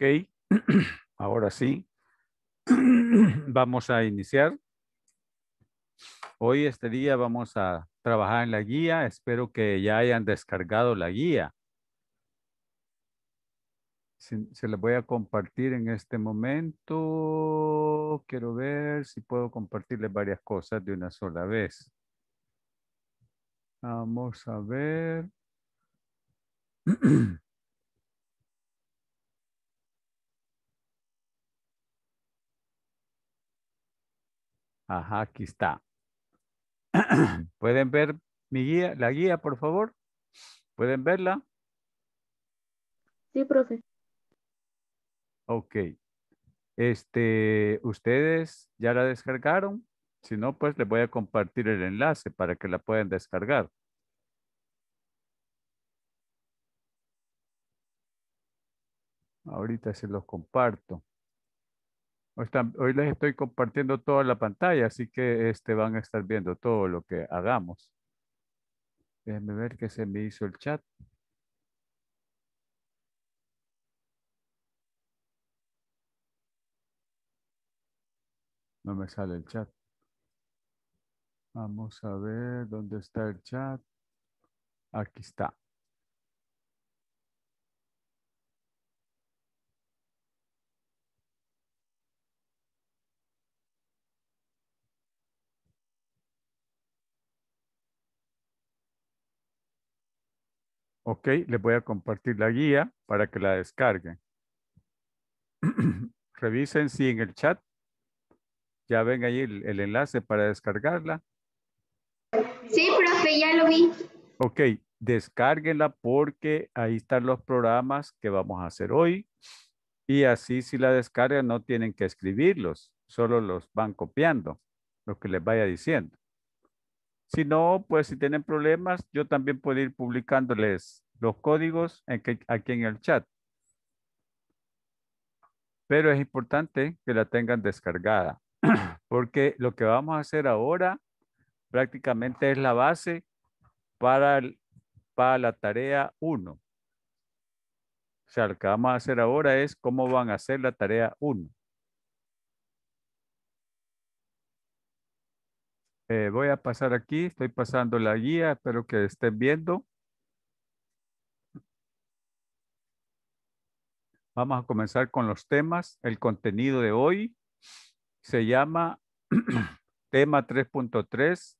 Ok, ahora sí. vamos a iniciar. Hoy, este día, vamos a trabajar en la guía. Espero que ya hayan descargado la guía. Se, la voy a compartir en este momento. Quiero ver si puedo compartirles varias cosas de una sola vez. Vamos a ver. Ajá, aquí está. ¿Pueden ver mi guía, la guía, por favor? ¿Pueden verla? Sí, profe. Ok. Este, ¿ustedes ya la descargaron? Si no, pues les voy a compartir el enlace para que la puedan descargar. Ahorita se los comparto. Hoy les estoy compartiendo toda la pantalla, así que este, van a estar viendo todo lo que hagamos. Déjenme ver qué se me hizo el chat. No me sale el chat. Vamos a ver dónde está el chat. Aquí está. Ok, les voy a compartir la guía para que la descarguen. Revisen si en el chat ya ven ahí el, enlace para descargarla. Sí, profe, ya lo vi. Ok, descárguenla porque ahí están los programas que vamos a hacer hoy. Y así si la descargan no tienen que escribirlos, solo los van copiando, lo que les vaya diciendo. Si no, pues si tienen problemas, yo también puedo ir publicándoles los códigos en aquí en el chat. Pero es importante que la tengan descargada, porque lo que vamos a hacer ahora prácticamente es la base para, para la tarea 1. O sea, lo que vamos a hacer ahora es cómo van a hacer la tarea 1. Eh, voy a pasar aquí, estoy pasando la guía, espero que estén viendo. Vamos a comenzar con los temas. El contenido de hoy se llama tema 3.3,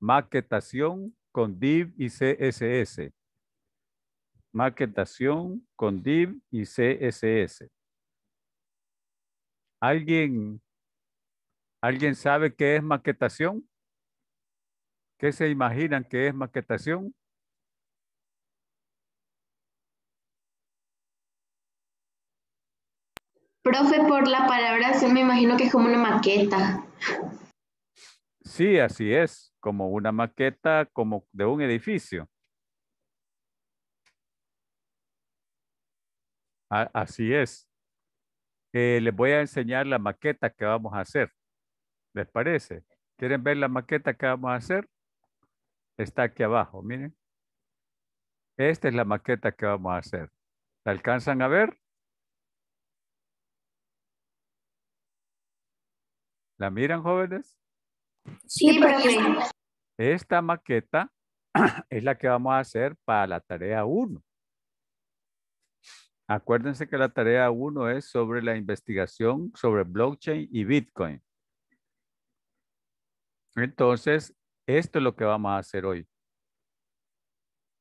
maquetación con div y CSS. Maquetación con div y CSS. ¿Alguien ¿Alguien sabe qué es maquetación? ¿Qué se imaginan que es maquetación? Profe, por la palabra se me imagino que es como una maqueta. Sí, así es, como una maqueta como de un edificio. así es. Eh, les voy a enseñar la maqueta que vamos a hacer. ¿Les parece? ¿Quieren ver la maqueta que vamos a hacer? Está aquí abajo, miren. Esta es la maqueta que vamos a hacer. ¿La alcanzan a ver? ¿La miran, jóvenes? Sí, profe. Esta maqueta es la que vamos a hacer para la tarea 1. Acuérdense que la tarea 1 es sobre la investigación sobre blockchain y Bitcoin. Entonces, esto es lo que vamos a hacer hoy.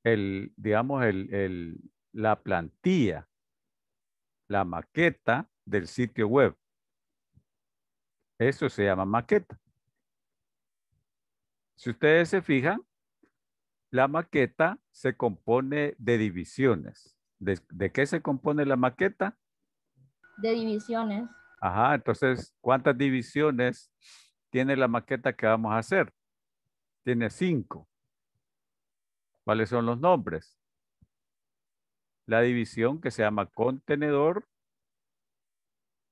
El, digamos, el, el, la plantilla, la maqueta del sitio web. Eso se llama maqueta. Si ustedes se fijan, la maqueta se compone de divisiones. ¿De, de qué se compone la maqueta? De divisiones. Ajá, entonces, ¿cuántas divisiones tiene la maqueta que vamos a hacer. Tiene cinco. ¿Cuáles son los nombres? La división que se llama contenedor,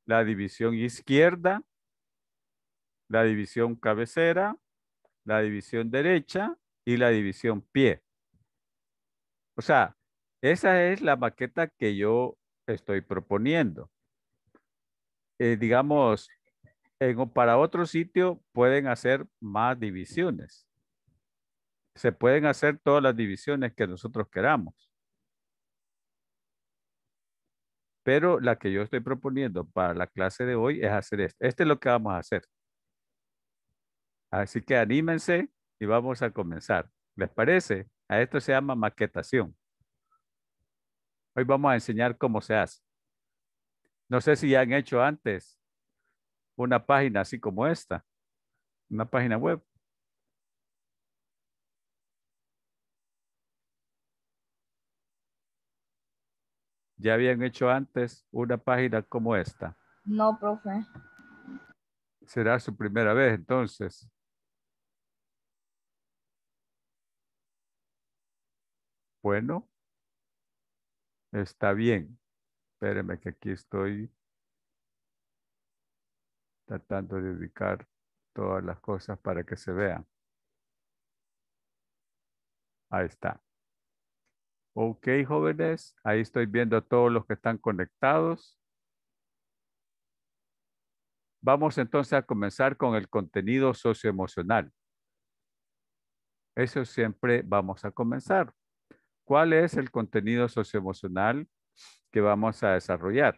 la división izquierda, la división cabecera, la división derecha y la división pie. O sea, esa es la maqueta que yo estoy proponiendo. Eh, digamos, para otro sitio pueden hacer más divisiones. Se pueden hacer todas las divisiones que nosotros queramos. Pero la que yo estoy proponiendo para la clase de hoy es hacer esto. Este es lo que vamos a hacer. Así que anímense y vamos a comenzar. ¿Les parece? A esto se llama maquetación. Hoy vamos a enseñar cómo se hace. No sé si ya han hecho antes una página así como esta, una página web. ¿Ya habían hecho antes una página como esta? No, profe. Será su primera vez entonces. Bueno, está bien. Espérenme que aquí estoy tratando de ubicar todas las cosas para que se vean. Ahí está. Ok, jóvenes, ahí estoy viendo a todos los que están conectados. Vamos entonces a comenzar con el contenido socioemocional. Eso siempre vamos a comenzar. ¿Cuál es el contenido socioemocional que vamos a desarrollar?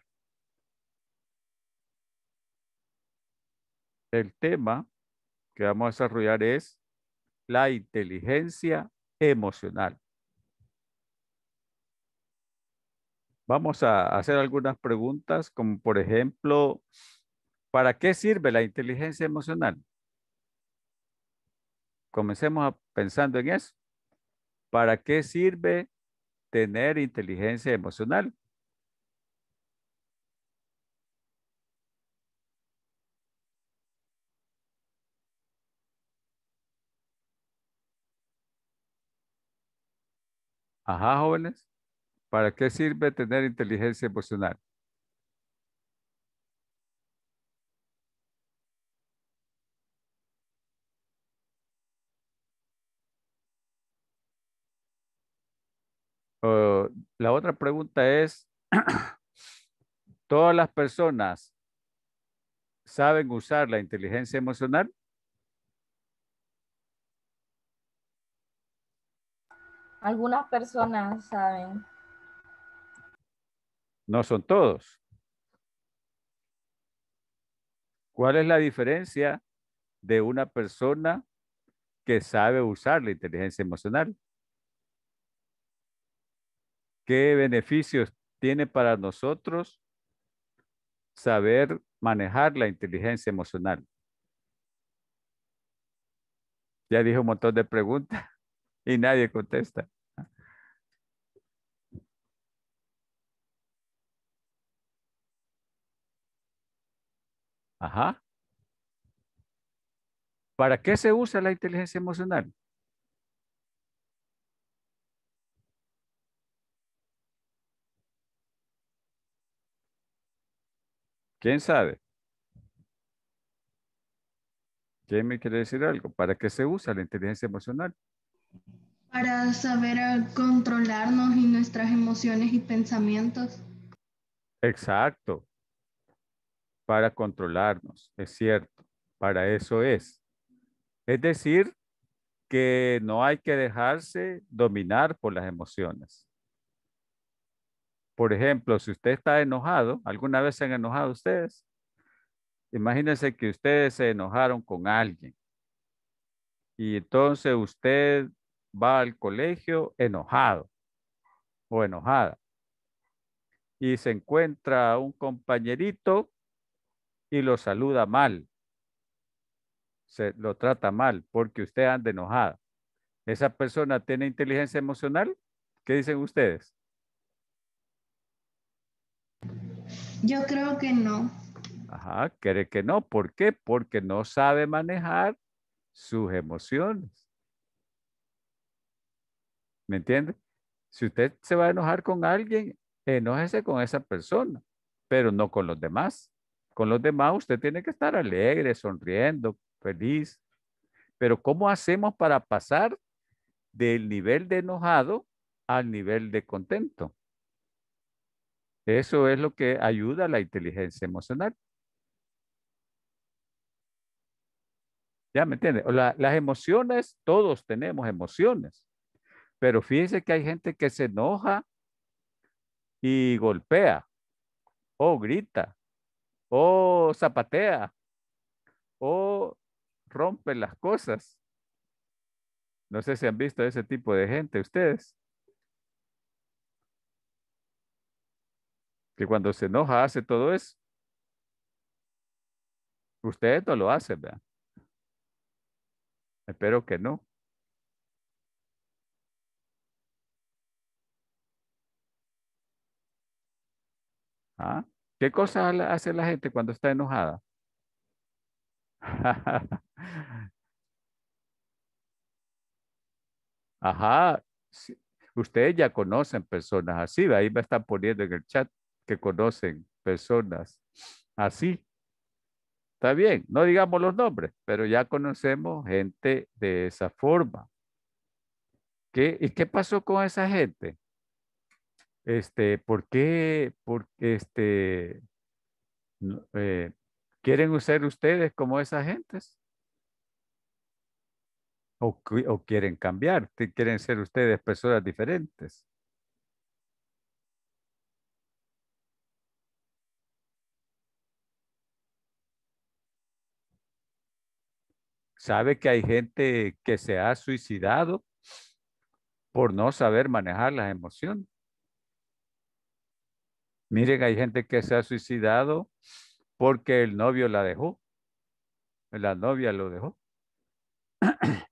El tema que vamos a desarrollar es la inteligencia emocional. Vamos a hacer algunas preguntas, como por ejemplo, ¿para qué sirve la inteligencia emocional? Comencemos pensando en eso. ¿Para qué sirve tener inteligencia emocional? Ajá, jóvenes. ¿Para qué sirve tener inteligencia emocional? Oh, la otra pregunta es, ¿todas las personas saben usar la inteligencia emocional? Algunas personas saben. No son todos. ¿Cuál es la diferencia de una persona que sabe usar la inteligencia emocional? ¿Qué beneficios tiene para nosotros saber manejar la inteligencia emocional? Ya dije un montón de preguntas y nadie contesta. ¿Para qué se usa la inteligencia emocional? ¿Quién sabe? ¿Quién me quiere decir algo? ¿Para qué se usa la inteligencia emocional? Para saber eh, controlarnos y nuestras emociones y pensamientos. Exacto para controlarnos, es cierto, para eso es. Es decir, que no hay que dejarse dominar por las emociones. Por ejemplo, si usted está enojado, ¿alguna vez se han enojado ustedes? Imagínense que ustedes se enojaron con alguien y entonces usted va al colegio enojado o enojada y se encuentra un compañerito y lo saluda mal, se lo trata mal porque usted anda enojada. ¿Esa persona tiene inteligencia emocional? ¿Qué dicen ustedes? Yo creo que no. Ajá, cree que no. ¿Por qué? Porque no sabe manejar sus emociones. ¿Me entiende? Si usted se va a enojar con alguien, enójese con esa persona, pero no con los demás con los demás usted tiene que estar alegre, sonriendo, feliz. Pero ¿cómo hacemos para pasar del nivel de enojado al nivel de contento? Eso es lo que ayuda a la inteligencia emocional. ¿Ya me entiende? las emociones, todos tenemos emociones. Pero fíjense que hay gente que se enoja y golpea o grita o zapatea, o rompe las cosas. No sé si han visto ese tipo de gente ustedes. Que cuando se enoja hace todo eso. Ustedes no lo hacen, ¿verdad? Espero que no. ¿Ah? ¿Qué cosa hace la gente cuando está enojada? Ajá, ustedes ya conocen personas así, ahí me están poniendo en el chat que conocen personas así. Está bien, no digamos los nombres, pero ya conocemos gente de esa forma. ¿Qué, ¿Y qué pasó con esa gente? este, ¿por qué, este, eh, quieren ser ustedes como esas gentes? O, o, quieren cambiar, quieren ser ustedes personas diferentes. Sabe que hay gente que se ha suicidado por no saber manejar las emociones. Miren, hay gente que se ha suicidado porque el novio la dejó. La novia lo dejó.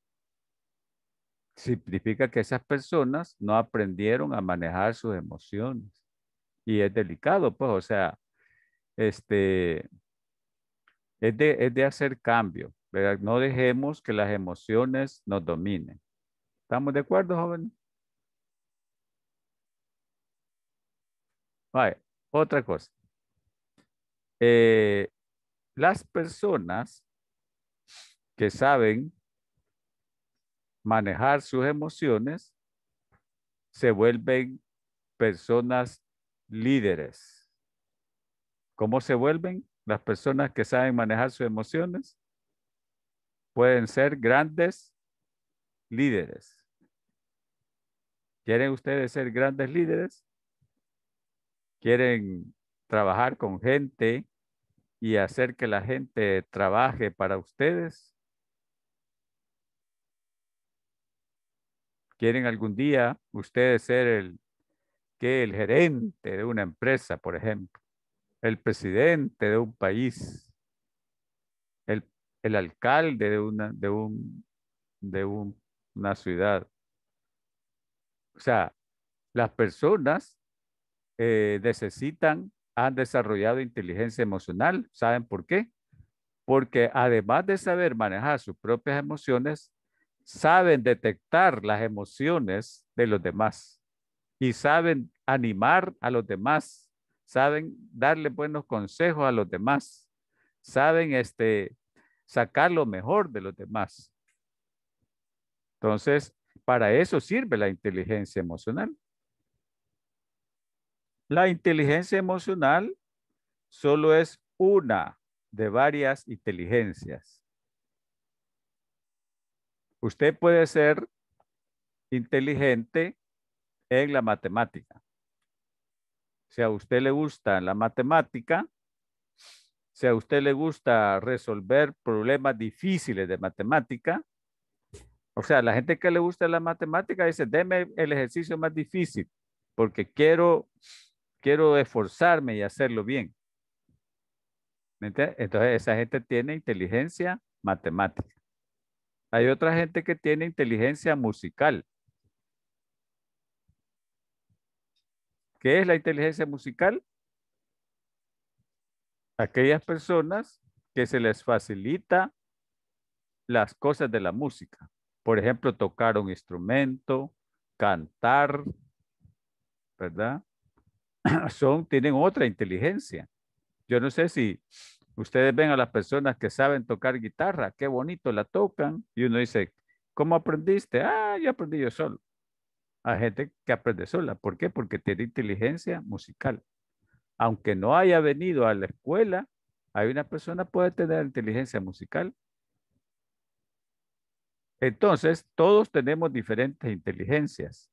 Significa que esas personas no aprendieron a manejar sus emociones. Y es delicado, pues, o sea, este, es de, hacer cambio, ¿verdad? No dejemos que las emociones nos dominen. ¿Estamos de acuerdo, jóvenes? Vale. Otra cosa. Eh, las personas que saben manejar sus emociones se vuelven personas líderes. ¿Cómo se vuelven? Las personas que saben manejar sus emociones pueden ser grandes líderes. ¿Quieren ustedes ser grandes líderes? quieren trabajar con gente y hacer que la gente trabaje para ustedes. ¿Quieren algún día ustedes ser el, que el gerente de una empresa, por ejemplo, el presidente de un país, el, alcalde de una, de un, de una ciudad? O sea, las personas eh, necesitan, han desarrollado inteligencia emocional. ¿Saben por qué? Porque además de saber manejar sus propias emociones, saben detectar las emociones de los demás y saben animar a los demás, saben darle buenos consejos a los demás, saben este, sacar lo mejor de los demás. Entonces, para eso sirve la inteligencia emocional. La inteligencia emocional solo es una de varias inteligencias. Usted puede ser inteligente en la matemática. Si a usted le gusta la matemática, si a usted le gusta resolver problemas difíciles de matemática, o sea, la gente que le gusta la matemática dice, deme el ejercicio más difícil, porque quiero quiero esforzarme y hacerlo bien. Entonces, esa gente tiene inteligencia matemática. Hay otra gente que tiene inteligencia musical. ¿Qué es la inteligencia musical? Aquellas personas que se les facilita las cosas de la música. Por ejemplo, tocar un instrumento, cantar, ¿verdad? son, tienen otra inteligencia. Yo no sé si ustedes ven a las personas que saben tocar guitarra, qué bonito la tocan, y uno dice, ¿cómo aprendiste? Ah, yo aprendí yo solo. Hay gente que aprende sola. ¿Por qué? Porque tiene inteligencia musical. Aunque no haya venido a la escuela, hay una persona puede tener inteligencia musical. Entonces, todos tenemos diferentes inteligencias.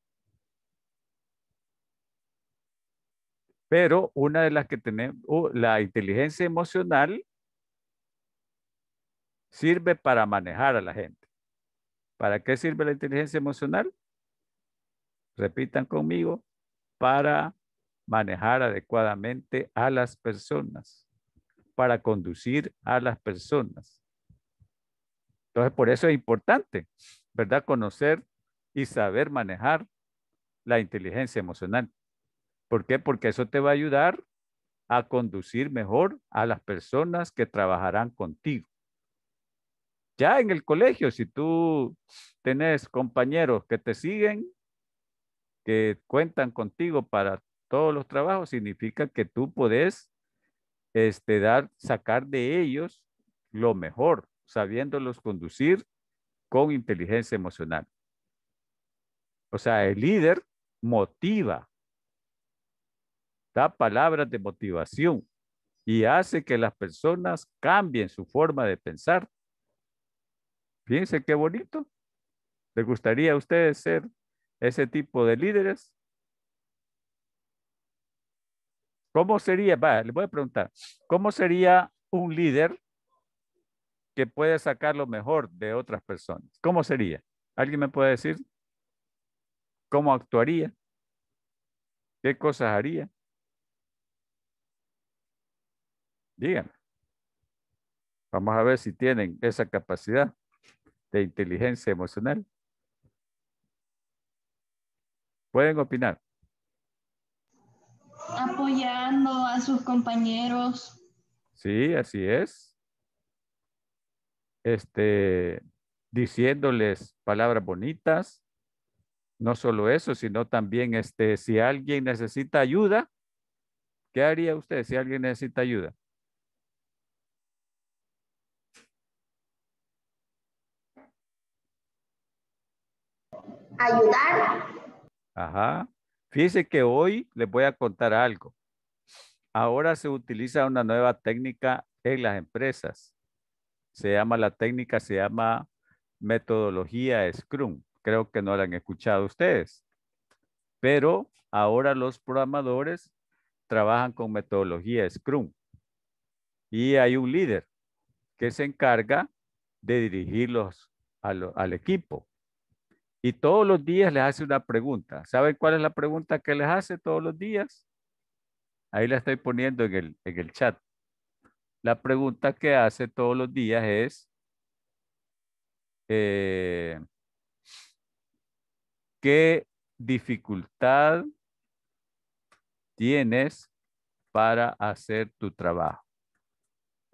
Pero una de las que tenemos, uh, la inteligencia emocional sirve para manejar a la gente. ¿Para qué sirve la inteligencia emocional? Repitan conmigo, para manejar adecuadamente a las personas, para conducir a las personas. Entonces, por eso es importante, ¿verdad? Conocer y saber manejar la inteligencia emocional. ¿Por qué? Porque eso te va a ayudar a conducir mejor a las personas que trabajarán contigo. Ya en el colegio, si tú tenés compañeros que te siguen, que cuentan contigo para todos los trabajos, significa que tú podés este, dar, sacar de ellos lo mejor, sabiéndolos conducir con inteligencia emocional. O sea, el líder motiva da palabras de motivación y hace que las personas cambien su forma de pensar. Fíjense qué bonito. le gustaría a ustedes ser ese tipo de líderes? ¿Cómo sería? Va, voy a preguntar. ¿Cómo sería un líder que puede sacar lo mejor de otras personas? ¿Cómo sería? ¿Alguien me puede decir? ¿Cómo actuaría? ¿Qué cosas haría? Díganme. Vamos a ver si tienen esa capacidad de inteligencia emocional. Pueden opinar. Apoyando a sus compañeros. Sí, así es. Este, diciéndoles palabras bonitas. No solo eso, sino también este, si alguien necesita ayuda, ¿qué haría usted si alguien necesita ayuda? ayudar. Ajá. Fíjense que hoy les voy a contar algo. Ahora se utiliza una nueva técnica en las empresas. Se llama la técnica, se llama metodología Scrum. Creo que no la han escuchado ustedes. Pero ahora los programadores trabajan con metodología Scrum. Y hay un líder que se encarga de dirigirlos al, al equipo. Y todos los días les hace una pregunta. ¿Saben cuál es la pregunta que les hace todos los días? Ahí la estoy poniendo en el, en el chat. La pregunta que hace todos los días es, eh, ¿qué dificultad tienes para hacer tu trabajo?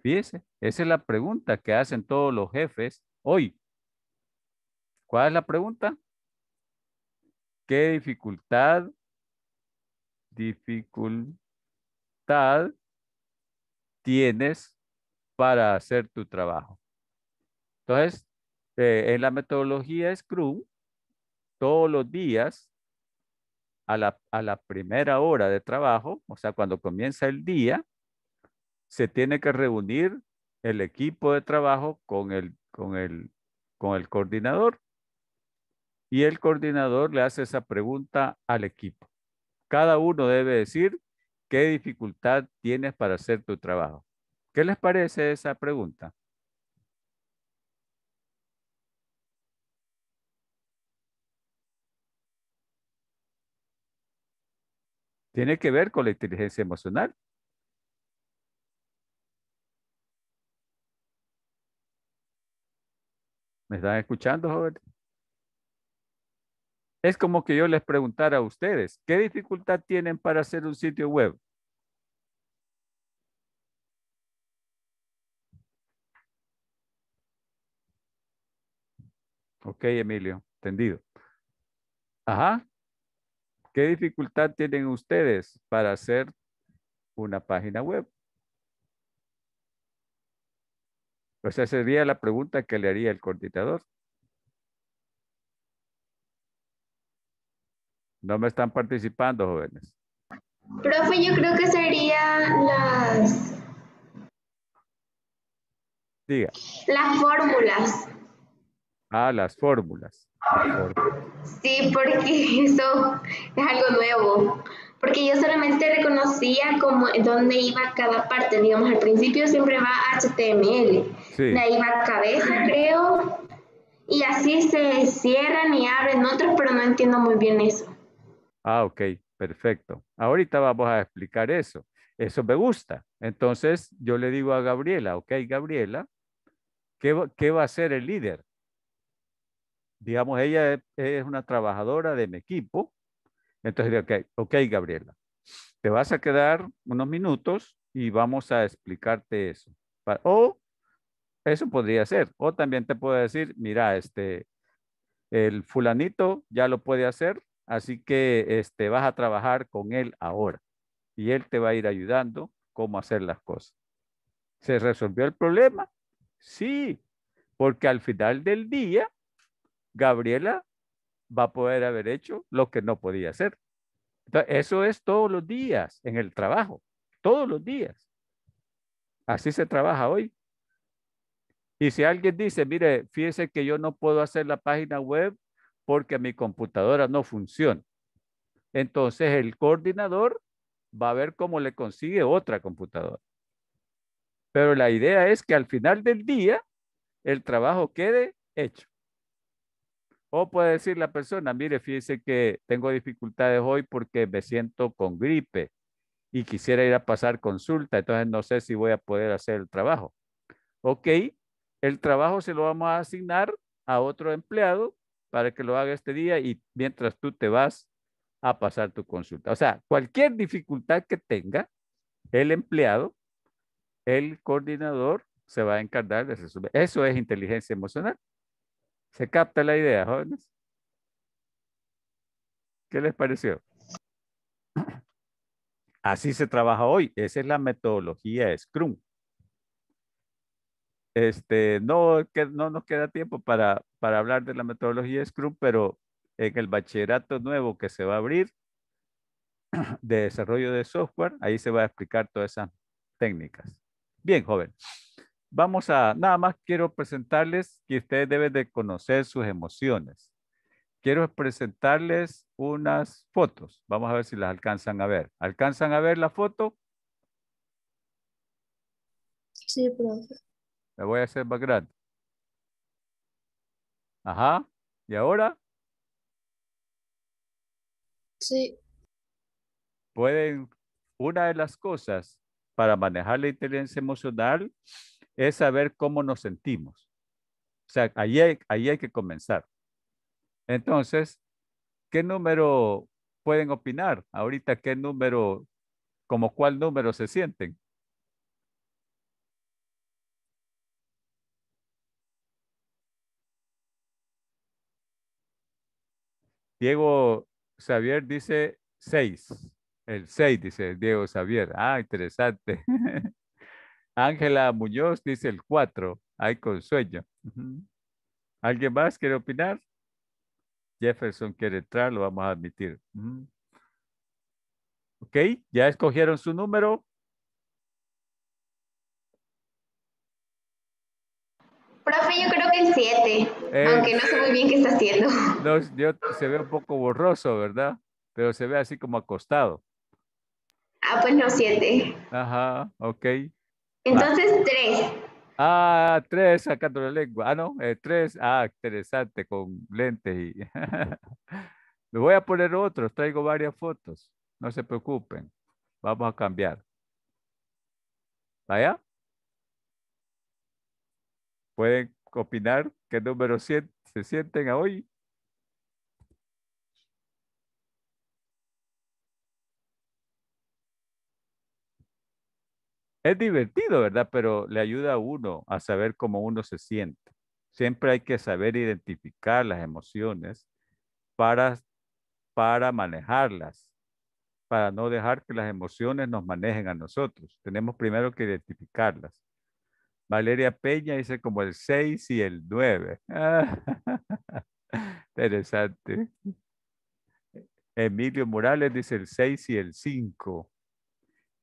Fíjense, esa es la pregunta que hacen todos los jefes hoy. ¿Cuál es la pregunta? ¿Qué dificultad? Dificultad tienes para hacer tu trabajo. Entonces, eh, en la metodología Scrum, todos los días, a la, primera hora de trabajo, o sea, cuando comienza el día, se tiene que reunir el equipo de trabajo con el, con el, con el coordinador y el coordinador le hace esa pregunta al equipo. Cada uno debe decir qué dificultad tienes para hacer tu trabajo. ¿Qué les parece esa pregunta? Tiene que ver con la inteligencia emocional. ¿Me están escuchando, joven? Es como que yo les preguntara a ustedes, ¿qué dificultad tienen para hacer un sitio web? Ok, Emilio, entendido. Ajá. ¿Qué dificultad tienen ustedes para hacer una página web? O sea, sería la pregunta que le haría el coordinador. No me están participando, jóvenes. Profe, yo creo que sería las... Diga. Las fórmulas. Ah, las fórmulas. Sí, porque eso es algo nuevo. Porque yo solamente reconocía como dónde iba cada parte. Digamos, al principio siempre va HTML. De ahí va cabeza, creo. Y así se cierran y abren otros, pero no entiendo muy bien eso. Ah, ok, perfecto. Ahorita vamos a explicar eso. Eso me gusta. Entonces yo le digo a Gabriela, ok, Gabriela, ¿qué, va a ser el líder? Digamos, ella es, una trabajadora de mi equipo. Entonces, ok, ok, Gabriela, te vas a quedar unos minutos y vamos a explicarte eso. O eso podría ser. O también te puedo decir, mira, este, el fulanito ya lo puede hacer, Así que este, vas a trabajar con él ahora y él te va a ir ayudando cómo hacer las cosas. ¿Se resolvió el problema? Sí, porque al final del día, Gabriela va a poder haber hecho lo que no podía hacer. Entonces, eso es todos los días en el trabajo, todos los días. Así se trabaja hoy. Y si alguien dice, mire, fíjese que yo no puedo hacer la página web porque mi computadora no funciona. Entonces el coordinador va a ver cómo le consigue otra computadora. Pero la idea es que al final del día el trabajo quede hecho. O puede decir la persona, mire, fíjese que tengo dificultades hoy porque me siento con gripe y quisiera ir a pasar consulta, entonces no sé si voy a poder hacer el trabajo. Ok, el trabajo se lo vamos a asignar a otro empleado para que lo haga este día y mientras tú te vas a pasar tu consulta. O sea, cualquier dificultad que tenga el empleado, el coordinador se va a encargar de eso. Eso es inteligencia emocional. ¿Se capta la idea, jóvenes? ¿Qué les pareció? Así se trabaja hoy. Esa es la metodología Scrum. Este, no, que, no nos queda tiempo para, para hablar de la metodología Scrum, pero en el bachillerato nuevo que se va a abrir de desarrollo de software, ahí se va a explicar todas esas técnicas. Bien, joven. Vamos a, nada más quiero presentarles que ustedes deben de conocer sus emociones. Quiero presentarles unas fotos. Vamos a ver si las alcanzan a ver. ¿Alcanzan a ver la foto? Sí, profe. La voy a hacer más grande. Ajá. ¿Y ahora? Sí. Pueden, una de las cosas para manejar la inteligencia emocional es saber cómo nos sentimos. O sea, ahí ahí hay que comenzar. Entonces, ¿qué número pueden opinar? Ahorita, ¿qué número, como cuál número se sienten? Diego Xavier dice seis. El seis, dice Diego Xavier. Ah, interesante. Ángela Muñoz dice el cuatro. Hay consuelo. ¿Alguien más quiere opinar? Jefferson quiere entrar, lo vamos a admitir. Ok, ya escogieron su número. Profe, yo creo que el 7, aunque no sé muy bien qué está haciendo. No, se ve un poco borroso, ¿verdad? Pero se ve así como acostado. Ah, pues no, 7. Ajá, ok. Entonces, 3. Ah, 3 sacando la lengua. Ah, no, 3. Eh, ah, interesante, con lentes. Y... Le voy a poner otros, traigo varias fotos. No se preocupen. Vamos a cambiar. ¿Vaya? Pueden opinar qué número se sienten hoy. Es divertido, ¿verdad? Pero le ayuda a uno a saber cómo uno se siente. Siempre hay que saber identificar las emociones para, para manejarlas, para no dejar que las emociones nos manejen a nosotros. Tenemos primero que identificarlas. Valeria Peña dice como el 6 y el 9. Interesante. Emilio Morales dice el 6 y el 5.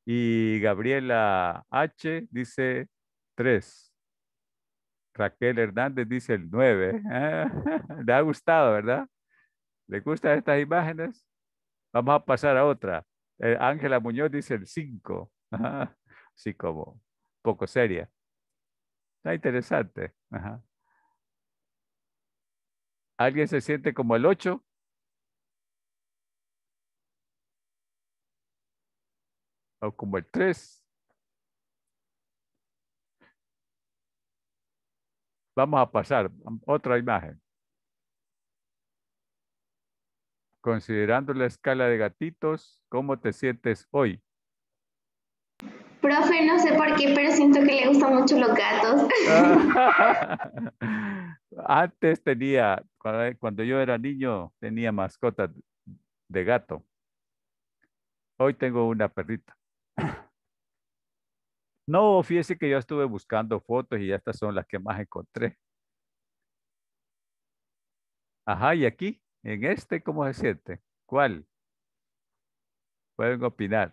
Y Gabriela H dice 3. Raquel Hernández dice el 9. Le ha gustado, ¿verdad? ¿Le gustan estas imágenes? Vamos a pasar a otra. Eh, Ángela Muñoz dice el 5. Así como poco seria. Está interesante. ¿Alguien se siente como el 8? ¿O como el 3? Vamos a pasar otra imagen. Considerando la escala de gatitos, ¿cómo te sientes hoy? Profe, no sé por qué, pero siento que le gustan mucho los gatos. Ah. Antes tenía, cuando yo era niño, tenía mascotas de gato. Hoy tengo una perrita. No, fíjese que yo estuve buscando fotos y estas son las que más encontré. Ajá, y aquí, en este, ¿cómo se siente? ¿Cuál? Pueden opinar.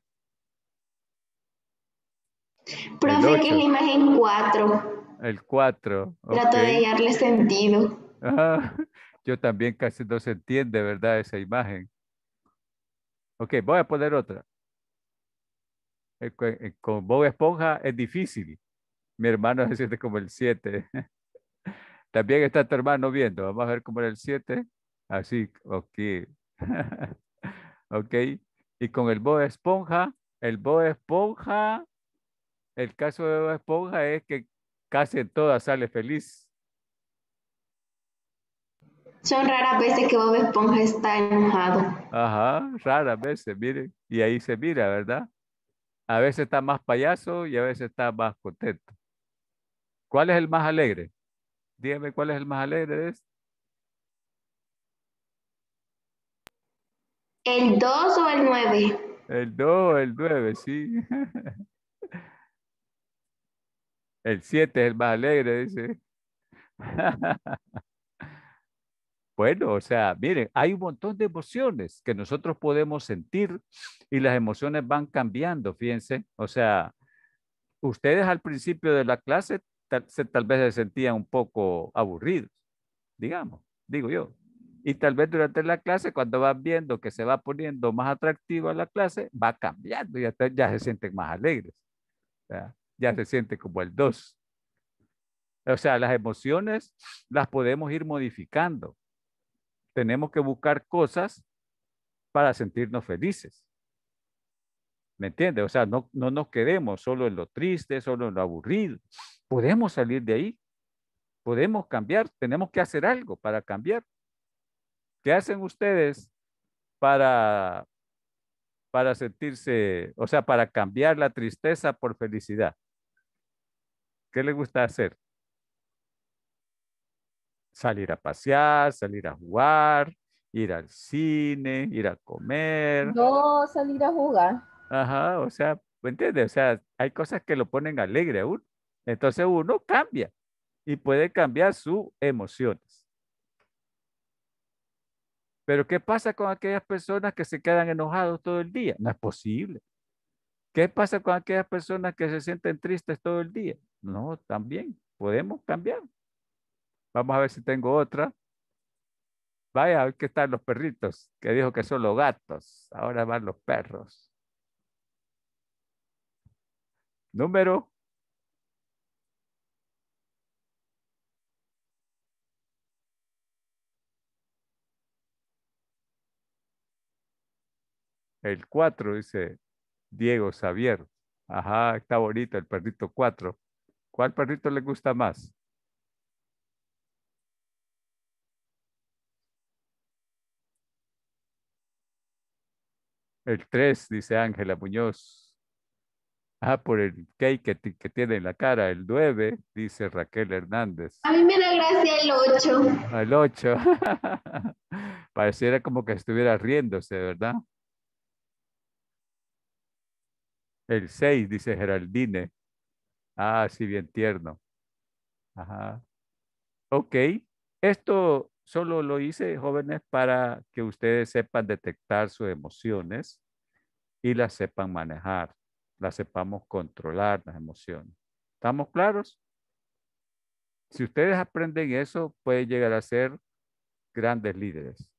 Profe, que la imagen 4. El 4. Trato de darle sentido. Ah, yo también casi no se entiende, ¿verdad? Esa imagen. Ok, voy a poner otra. Eh, eh, con Bob Esponja es difícil. Mi hermano se siente como el 7. También está tu hermano viendo. Vamos a ver cómo era el 7. Así, ah, ok. ok. Y con el Bob Esponja, el Bob Esponja el caso de Bob Esponja es que casi todas sale feliz. Son raras veces que Bob Esponja está enojado. Ajá, raras veces, miren. Y ahí se mira, ¿verdad? A veces está más payaso y a veces está más contento. ¿Cuál es el más alegre? Dígame cuál es el más alegre de este. ¿El 2 o el 9? El 2, o el 9, sí. El 7 es el más alegre, dice. Bueno, o sea, miren, hay un montón de emociones que nosotros podemos sentir y las emociones van cambiando, fíjense. O sea, ustedes al principio de la clase tal, vez se sentían un poco aburridos, digamos, digo yo. Y tal vez durante la clase, cuando van viendo que se va poniendo más atractivo atractiva la clase, va cambiando y ya, se sienten más alegres ya se siente como el 2. O sea, las emociones las podemos ir modificando. Tenemos que buscar cosas para sentirnos felices. ¿Me entiendes? O sea, no, no nos quedemos solo en lo triste, solo en lo aburrido. Podemos salir de ahí. Podemos cambiar. Tenemos que hacer algo para cambiar. ¿Qué hacen ustedes para, para sentirse, o sea, para cambiar la tristeza por felicidad? ¿Qué le gusta hacer? Salir a pasear, salir a jugar, ir al cine, ir a comer. No, salir a jugar. Ajá, o sea, ¿me entiendes? O sea, hay cosas que lo ponen alegre a uno. Entonces uno cambia y puede cambiar sus emociones. Pero ¿qué pasa con aquellas personas que se quedan enojados todo el día? No es posible. ¿Qué pasa con aquellas personas que se sienten tristes todo el día? No, también podemos cambiar. Vamos a ver si tengo otra. Vaya, qué están los perritos, que dijo que son los gatos. Ahora van los perros. Número. El cuatro dice Diego Xavier. Ajá, está bonito el perrito cuatro. ¿Cuál perrito le gusta más? El 3, dice Ángela Muñoz. Ah, por el cake que, que, tiene en la cara, el 9, dice Raquel Hernández. A mí me da gracia el 8. El 8. Pareciera como que estuviera riéndose, ¿verdad? El 6, dice Geraldine. Ah, sí, bien tierno. Ajá. Ok. Esto solo lo hice, jóvenes, para que ustedes sepan detectar sus emociones y las sepan manejar, las sepamos controlar las emociones. ¿Estamos claros? Si ustedes aprenden eso, pueden llegar a ser grandes líderes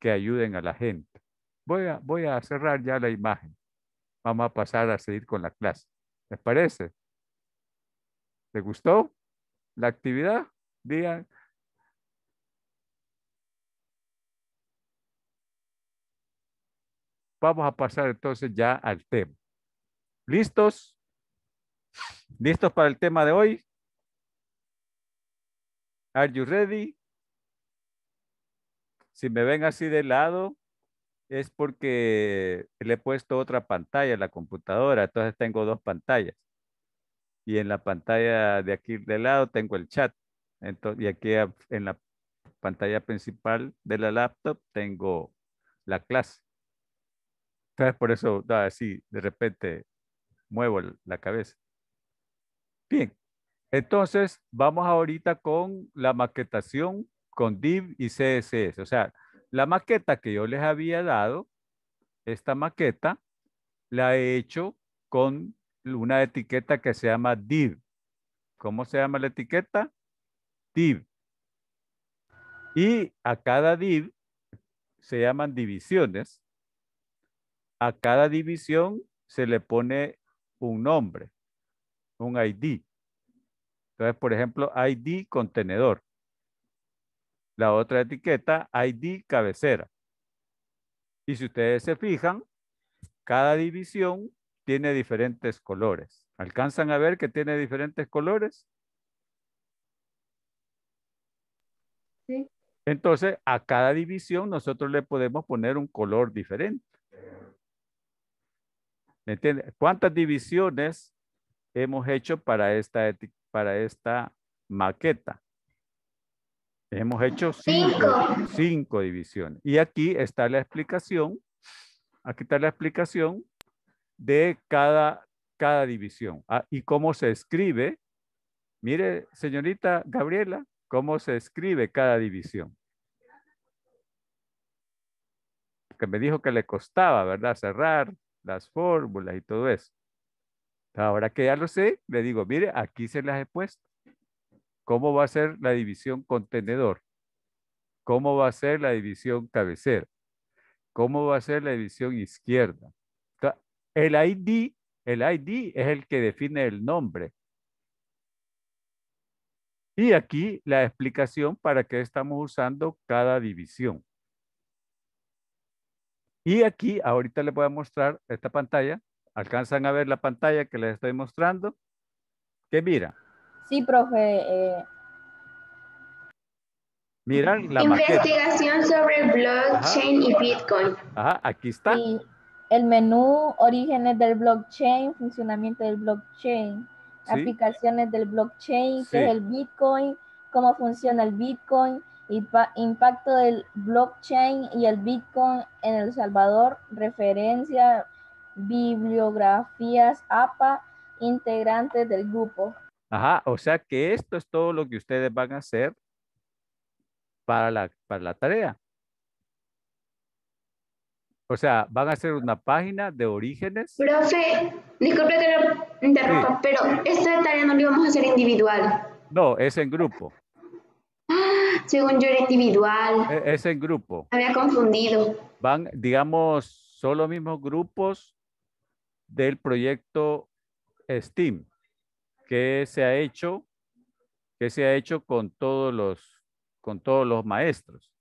que ayuden a la gente. Voy a, voy a cerrar ya la imagen. Vamos a pasar a seguir con la clase. ¿Les parece? ¿Te gustó la actividad? Digan. Vamos a pasar entonces ya al tema. ¿Listos? ¿Listos para el tema de hoy? Are you ready? Si me ven así de lado, es porque le he puesto otra pantalla a la computadora, entonces tengo dos pantallas y en la pantalla de aquí de lado tengo el chat. Entonces, y aquí en la pantalla principal de la laptop tengo la clase. Entonces, por eso, así, ah, de repente muevo la cabeza. Bien, entonces vamos ahorita con la maquetación con div y CSS. O sea, la maqueta que yo les había dado, esta maqueta, la he hecho con una etiqueta que se llama div. ¿Cómo se llama la etiqueta? Div. Y a cada div se llaman divisiones. A cada división se le pone un nombre, un ID. Entonces, por ejemplo, ID contenedor. La otra etiqueta, ID cabecera. Y si ustedes se fijan, cada división tiene diferentes colores. ¿Alcanzan a ver que tiene diferentes colores? Sí. Entonces, a cada división nosotros le podemos poner un color diferente. ¿Me ¿Cuántas divisiones hemos hecho para esta, para esta maqueta? Hemos hecho cinco, cinco divisiones. Y aquí está la explicación. Aquí está la explicación de cada, cada división. Ah, y cómo se escribe, mire, señorita Gabriela, cómo se escribe cada división. Que me dijo que le costaba, ¿verdad? Cerrar las fórmulas y todo eso. Ahora que ya lo sé, le digo, mire, aquí se las he puesto. ¿Cómo va a ser la división contenedor? ¿Cómo va a ser la división cabecera? ¿Cómo va a ser la división izquierda? El ID, el ID es el que define el nombre. Y aquí la explicación para qué estamos usando cada división. Y aquí, ahorita les voy a mostrar esta pantalla. ¿Alcanzan a ver la pantalla que les estoy mostrando? ¿Qué mira? Sí, profe. Eh... Miran la Investigación sobre blockchain y Bitcoin. Ajá, aquí está el menú orígenes del blockchain, funcionamiento del blockchain, aplicaciones del blockchain, qué es el Bitcoin, cómo funciona el Bitcoin, impacto del blockchain y el Bitcoin en El Salvador, referencia, bibliografías APA, integrantes del grupo. Ajá, o sea que esto es todo lo que ustedes van a hacer para la tarea. O sea, van a ser una página de orígenes. Profe, disculpe que lo interrumpa, pero esta tarea no la íbamos a hacer individual. No, es en grupo. Ah, según yo era individual. E, es, en grupo. Había confundido. Van, digamos, son los mismos grupos del proyecto STEAM que se ha hecho, que se ha hecho con todos los, con todos los maestros.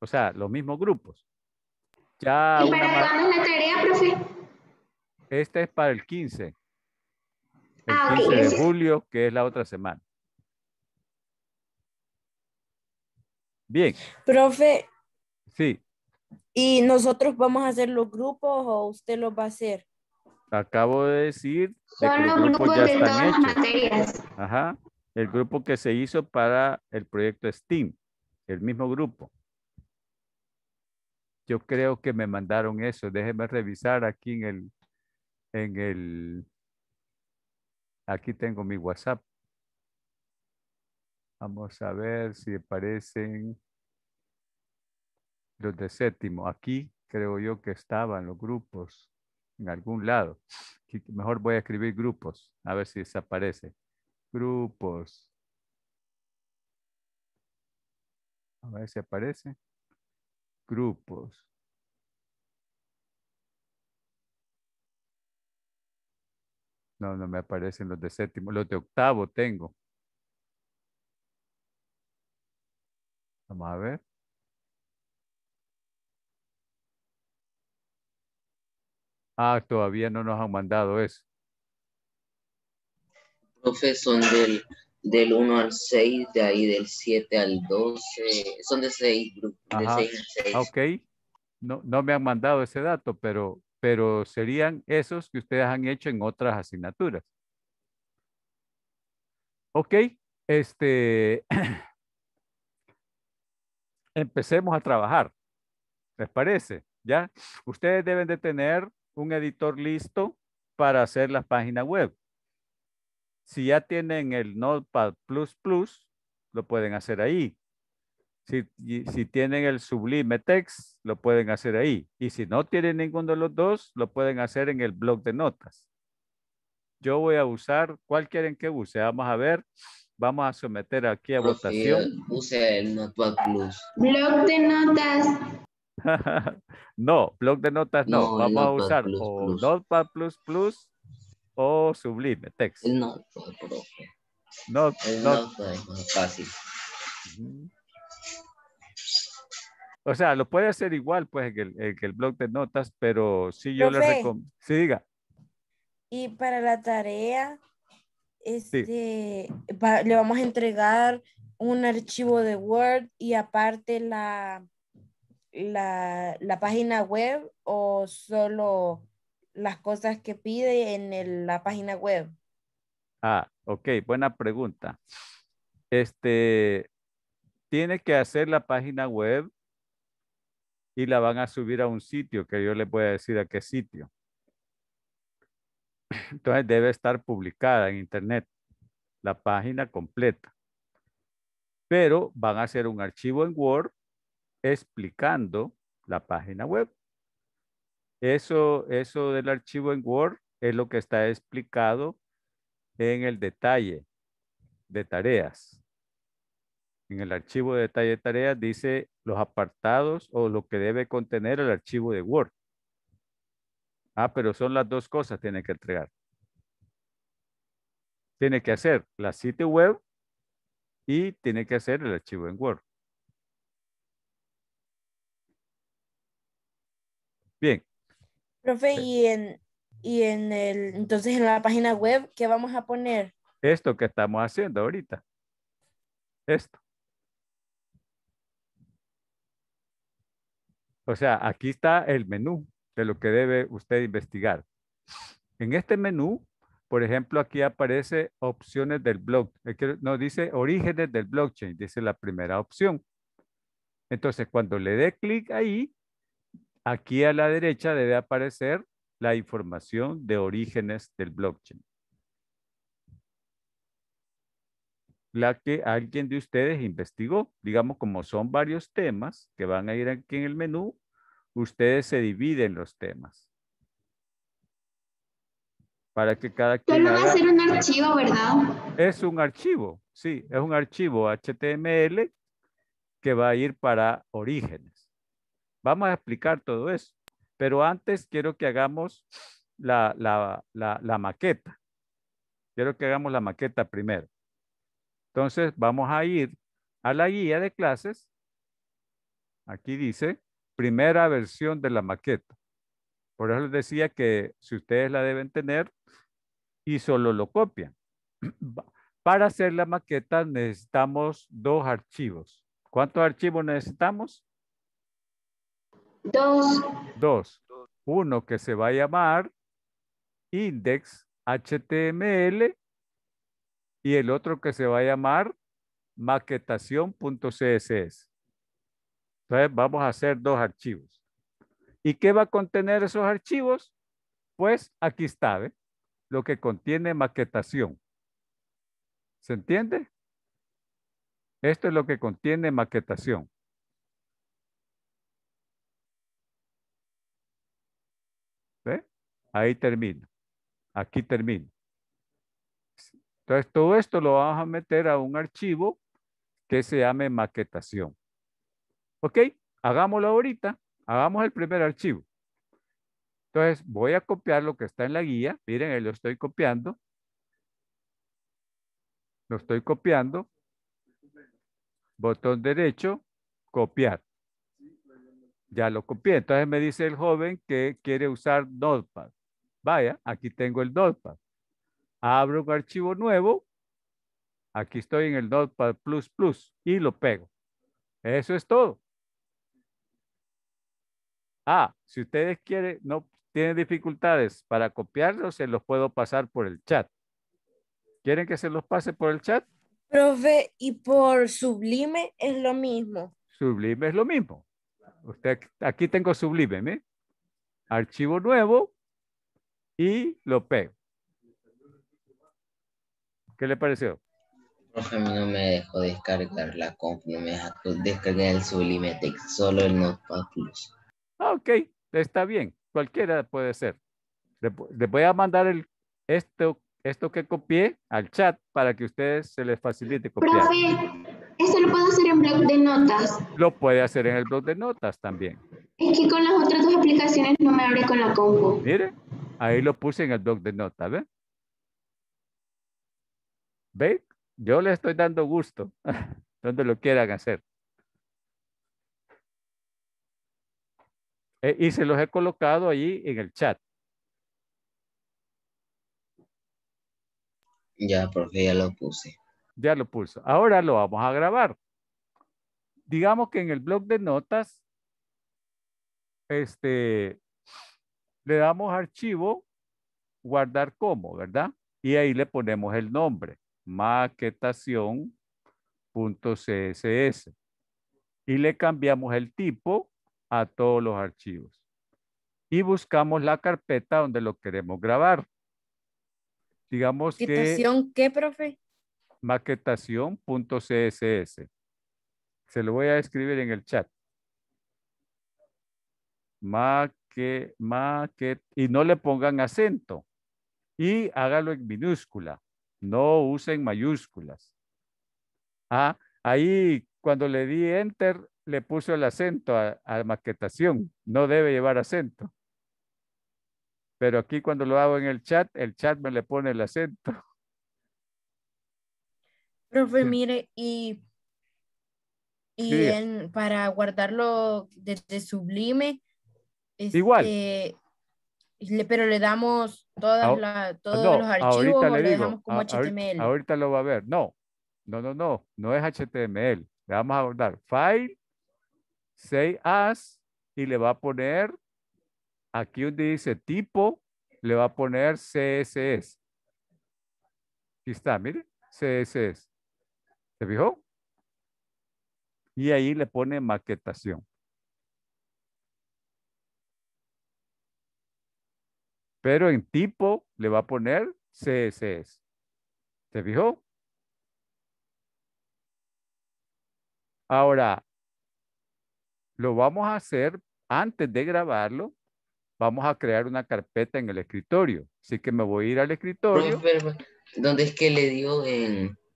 O sea, los mismos grupos para cuándo es la tarea, profe? Esta es para el 15. El 15 ah, de julio, que es la otra semana. Bien. Profe. Sí. ¿Y nosotros vamos a hacer los grupos o usted los va a hacer? Acabo de decir los grupos, de Ajá. El grupo que se hizo para el proyecto STEAM, el mismo grupo. Yo creo que me mandaron eso. Déjenme revisar aquí en el, en el, aquí tengo mi WhatsApp. Vamos a ver si aparecen los de séptimo. Aquí creo yo que estaban los grupos en algún lado. Mejor voy a escribir grupos, a ver si desaparece. Grupos. A ver si aparece grupos. No, no me aparecen los de séptimo. Los de octavo tengo. Vamos a ver. Ah, todavía no nos han mandado eso. Profesor del 1 al 6, de ahí del 7 al 12, son de 6 grupos, de 6 6. Ok, no, no me han mandado ese dato, pero, pero serían esos que ustedes han hecho en otras asignaturas. Ok, este, empecemos a trabajar, ¿les parece? ¿Ya? Ustedes deben de tener un editor listo para hacer la página web. Si ya tienen el Notepad lo pueden hacer ahí. Si, si, tienen el Sublime Text, lo pueden hacer ahí. Y si no tienen ninguno de los dos, lo pueden hacer en el blog de notas. Yo voy a usar, ¿cuál quieren que use? Vamos a ver. Vamos a someter aquí a votación. Use el Notepad Plus. Blog de notas. no, blog de notas no. vamos a usar o Notepad o Sublime Text? El noto, por Not, el es fácil. O sea, lo puede hacer igual pues que el, que el blog de notas, pero sí yo le recomiendo. Sí, diga. Y para la tarea, este, le vamos a entregar un archivo de Word y aparte la, la, la página web o solo las cosas que pide en la página web? Ah, ok, buena pregunta. Este, tiene que hacer la página web y la van a subir a un sitio que yo le voy a decir a qué sitio. Entonces debe estar publicada en internet la página completa. Pero van a hacer un archivo en Word explicando la página web. Eso, eso del archivo en Word es lo que está explicado en el detalle de tareas. En el archivo de detalle de tareas dice los apartados o lo que debe contener el archivo de Word. Ah, pero son las dos cosas que tiene que entregar. Tiene que hacer la sitio web y tiene que hacer el archivo en Word. Bien. Profe, y en, y en el, entonces en la página web, ¿qué vamos a poner? Esto que estamos haciendo ahorita. Esto. O sea, aquí está el menú de lo que debe usted investigar. En este menú, por ejemplo, aquí aparece opciones del blog. Eh, no, dice orígenes del blockchain, dice la primera opción. Entonces, cuando le dé clic ahí, Aquí a la derecha debe aparecer la información de orígenes del blockchain. La que alguien de ustedes investigó. Digamos, como son varios temas que van a ir aquí en el menú, ustedes se dividen los temas. Para que cada va a ser un archivo, ¿verdad? Es un archivo, sí, es un archivo HTML que va a ir para orígenes. Vamos a explicar todo eso. Pero antes quiero que hagamos la, maqueta. Quiero que hagamos la maqueta primero. Entonces vamos a ir a la guía de clases. Aquí dice primera versión de la maqueta. Por eso les decía que si ustedes la deben tener y solo lo copian. Para hacer la maqueta necesitamos dos archivos. ¿Cuántos archivos necesitamos? Dos. Uno que se va a llamar index.html y el otro que se va a llamar maquetación.css. Entonces vamos a hacer dos archivos. ¿Y qué va a contener esos archivos? Pues aquí está, lo que contiene maquetación. ¿Se entiende? Esto es lo que contiene maquetación. Ahí termina. Aquí termino. Entonces, todo esto lo vamos a meter a un archivo que se llame maquetación. ¿Ok? Hagámoslo ahorita. Hagamos el primer archivo. Entonces, voy a copiar lo que está en la guía. Miren, ahí lo estoy copiando. Lo estoy copiando. Botón derecho, copiar. Ya lo copié. Entonces me dice el joven que quiere usar Notepad. Vaya, aquí tengo el Notepad. Abro un archivo nuevo. Aquí estoy en el Notepad++ y lo pego. Eso es todo. Ah, si ustedes quieren, no tienen dificultades para copiarlos, se los puedo pasar por el chat. ¿Quieren que se los pase por el chat? Profe, y por sublime es lo mismo. Sublime es lo mismo. Usted, aquí tengo sublime, Archivo nuevo, y lo pego. ¿Qué le pareció? Profe, no me dejó descargar la compu, no me dejó descargar el Sublime solo el Notepad Plus. Ah, ok, está bien, cualquiera puede ser. Le, voy a mandar esto, esto que copié al chat para que ustedes se les facilite copiar. Profe, ¿esto lo puedo hacer en blog de notas? Lo puede hacer en el blog de notas también. Es que con las otras dos aplicaciones no me abre con la compu. Mire, Ahí lo puse en el blog de notas, ¿ve? ¿Ve? Yo le estoy dando gusto donde lo quieran hacer. E, y se los he colocado ahí en el chat. Ya, porque ya lo puse. Ya lo puso. Ahora lo vamos a grabar. Digamos que en el blog de notas, este, le damos archivo, guardar como, ¿verdad? Y ahí le ponemos el nombre, maquetación.css. Y le cambiamos el tipo a todos los archivos. Y buscamos la carpeta donde lo queremos grabar. Digamos ¿Maquetación qué, profe? Maquetación.css. Se lo voy a escribir en el chat. Maquetación que maquet y no le pongan acento y hágalo en minúscula. No usen mayúsculas. Ah, ahí cuando le di enter le puso el acento a, maquetación. No debe llevar acento. Pero aquí cuando lo hago en el chat, el chat me le pone el acento. Profe, mire, y, y para guardarlo desde Sublime, Igual. Este, pero le damos todos los archivos ahorita o le, dejamos como HTML. Ahorita lo va a ver. No, no, no, no. No es HTML. Le vamos a dar file, Say as y le va a poner aquí donde dice tipo, le va a poner CSS. Aquí está, mire, CSS. ¿Se fijó? Y ahí le pone maquetación. pero en tipo le va a poner CSS. ¿Se fijó? Ahora, lo vamos a hacer antes de grabarlo. Vamos a crear una carpeta en el escritorio. Así que me voy a ir al escritorio. Pues, ¿Dónde es que le dio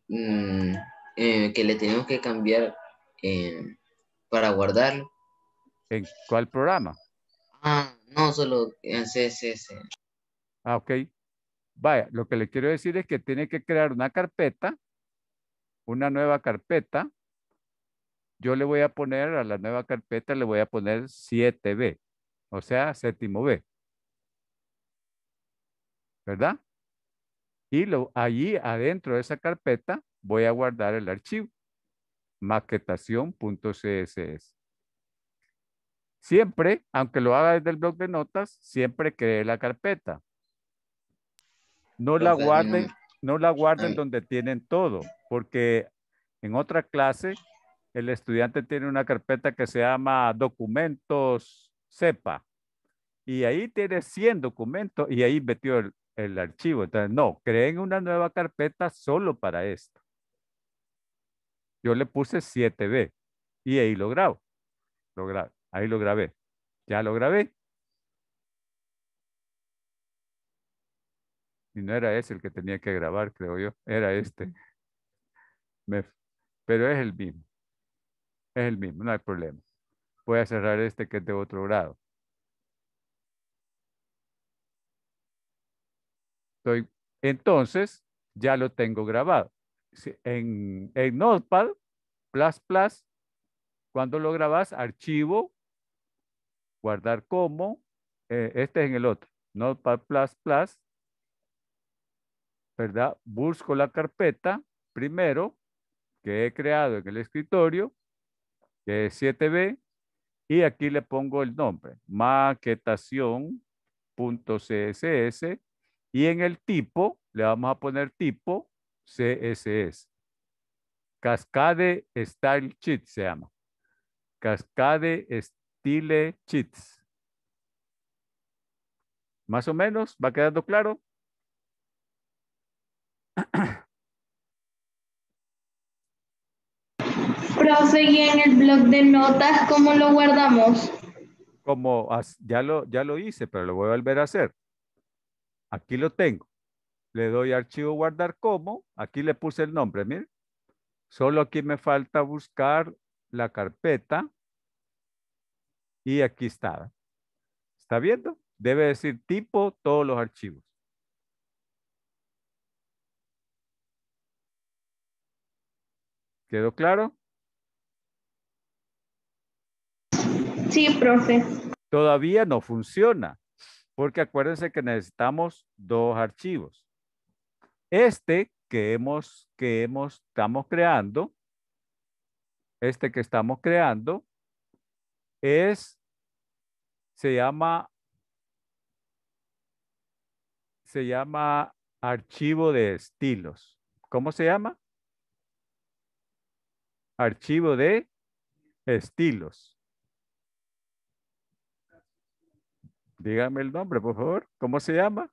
mm, eh, que le tenemos que cambiar eh, para guardarlo? ¿En cuál programa? Ah, no, solo en CSS. Ah, ok. Vaya, lo que le quiero decir es que tiene que crear una carpeta, una nueva carpeta. Yo le voy a poner a la nueva carpeta, le voy a poner 7B, o sea, séptimo B. ¿Verdad? Y lo, allí adentro de esa carpeta voy a guardar el archivo maquetación.css. Siempre, aunque lo haga desde el blog de notas, siempre cree la carpeta. No la guarden, no la guarden donde tienen todo, porque en otra clase el estudiante tiene una carpeta que se llama documentos sepa y ahí tiene 100 documentos y ahí metió el, el archivo. Entonces, no, creen una nueva carpeta solo para esto. Yo le puse 7B y ahí lo grabo. ahí lo grabé. Ya lo grabé. y no era ese el que tenía que grabar, creo yo, era este. pero es el mismo, es el mismo, no hay problema. Voy a cerrar este que es de otro grado. entonces, ya lo tengo grabado. En, Notepad, plus, plus, cuando lo grabas, archivo, guardar como, eh, este es en el otro, Notepad++, plus, plus, ¿verdad? Busco la carpeta primero que he creado en el escritorio, que es 7B, y aquí le pongo el nombre, maquetación.css, y en el tipo le vamos a poner tipo CSS. Cascade Style Cheats se llama. Cascade Style Sheets. Más o menos, ¿va quedando claro? Proseguí en el blog de notas, ¿cómo lo guardamos? Como ya lo, ya lo hice, pero lo voy a volver a hacer. Aquí lo tengo. Le doy archivo guardar como. Aquí le puse el nombre, miren. Solo aquí me falta buscar la carpeta. Y aquí está. ¿Está viendo? Debe decir tipo todos los archivos. ¿Quedó claro? Sí, profe. Todavía no funciona, porque acuérdense que necesitamos dos archivos. Este que hemos, que hemos, estamos creando, este que estamos creando, es, se llama, se llama archivo de estilos. ¿Cómo se llama? Archivo de estilos. Dígame el nombre, por favor. ¿Cómo se llama?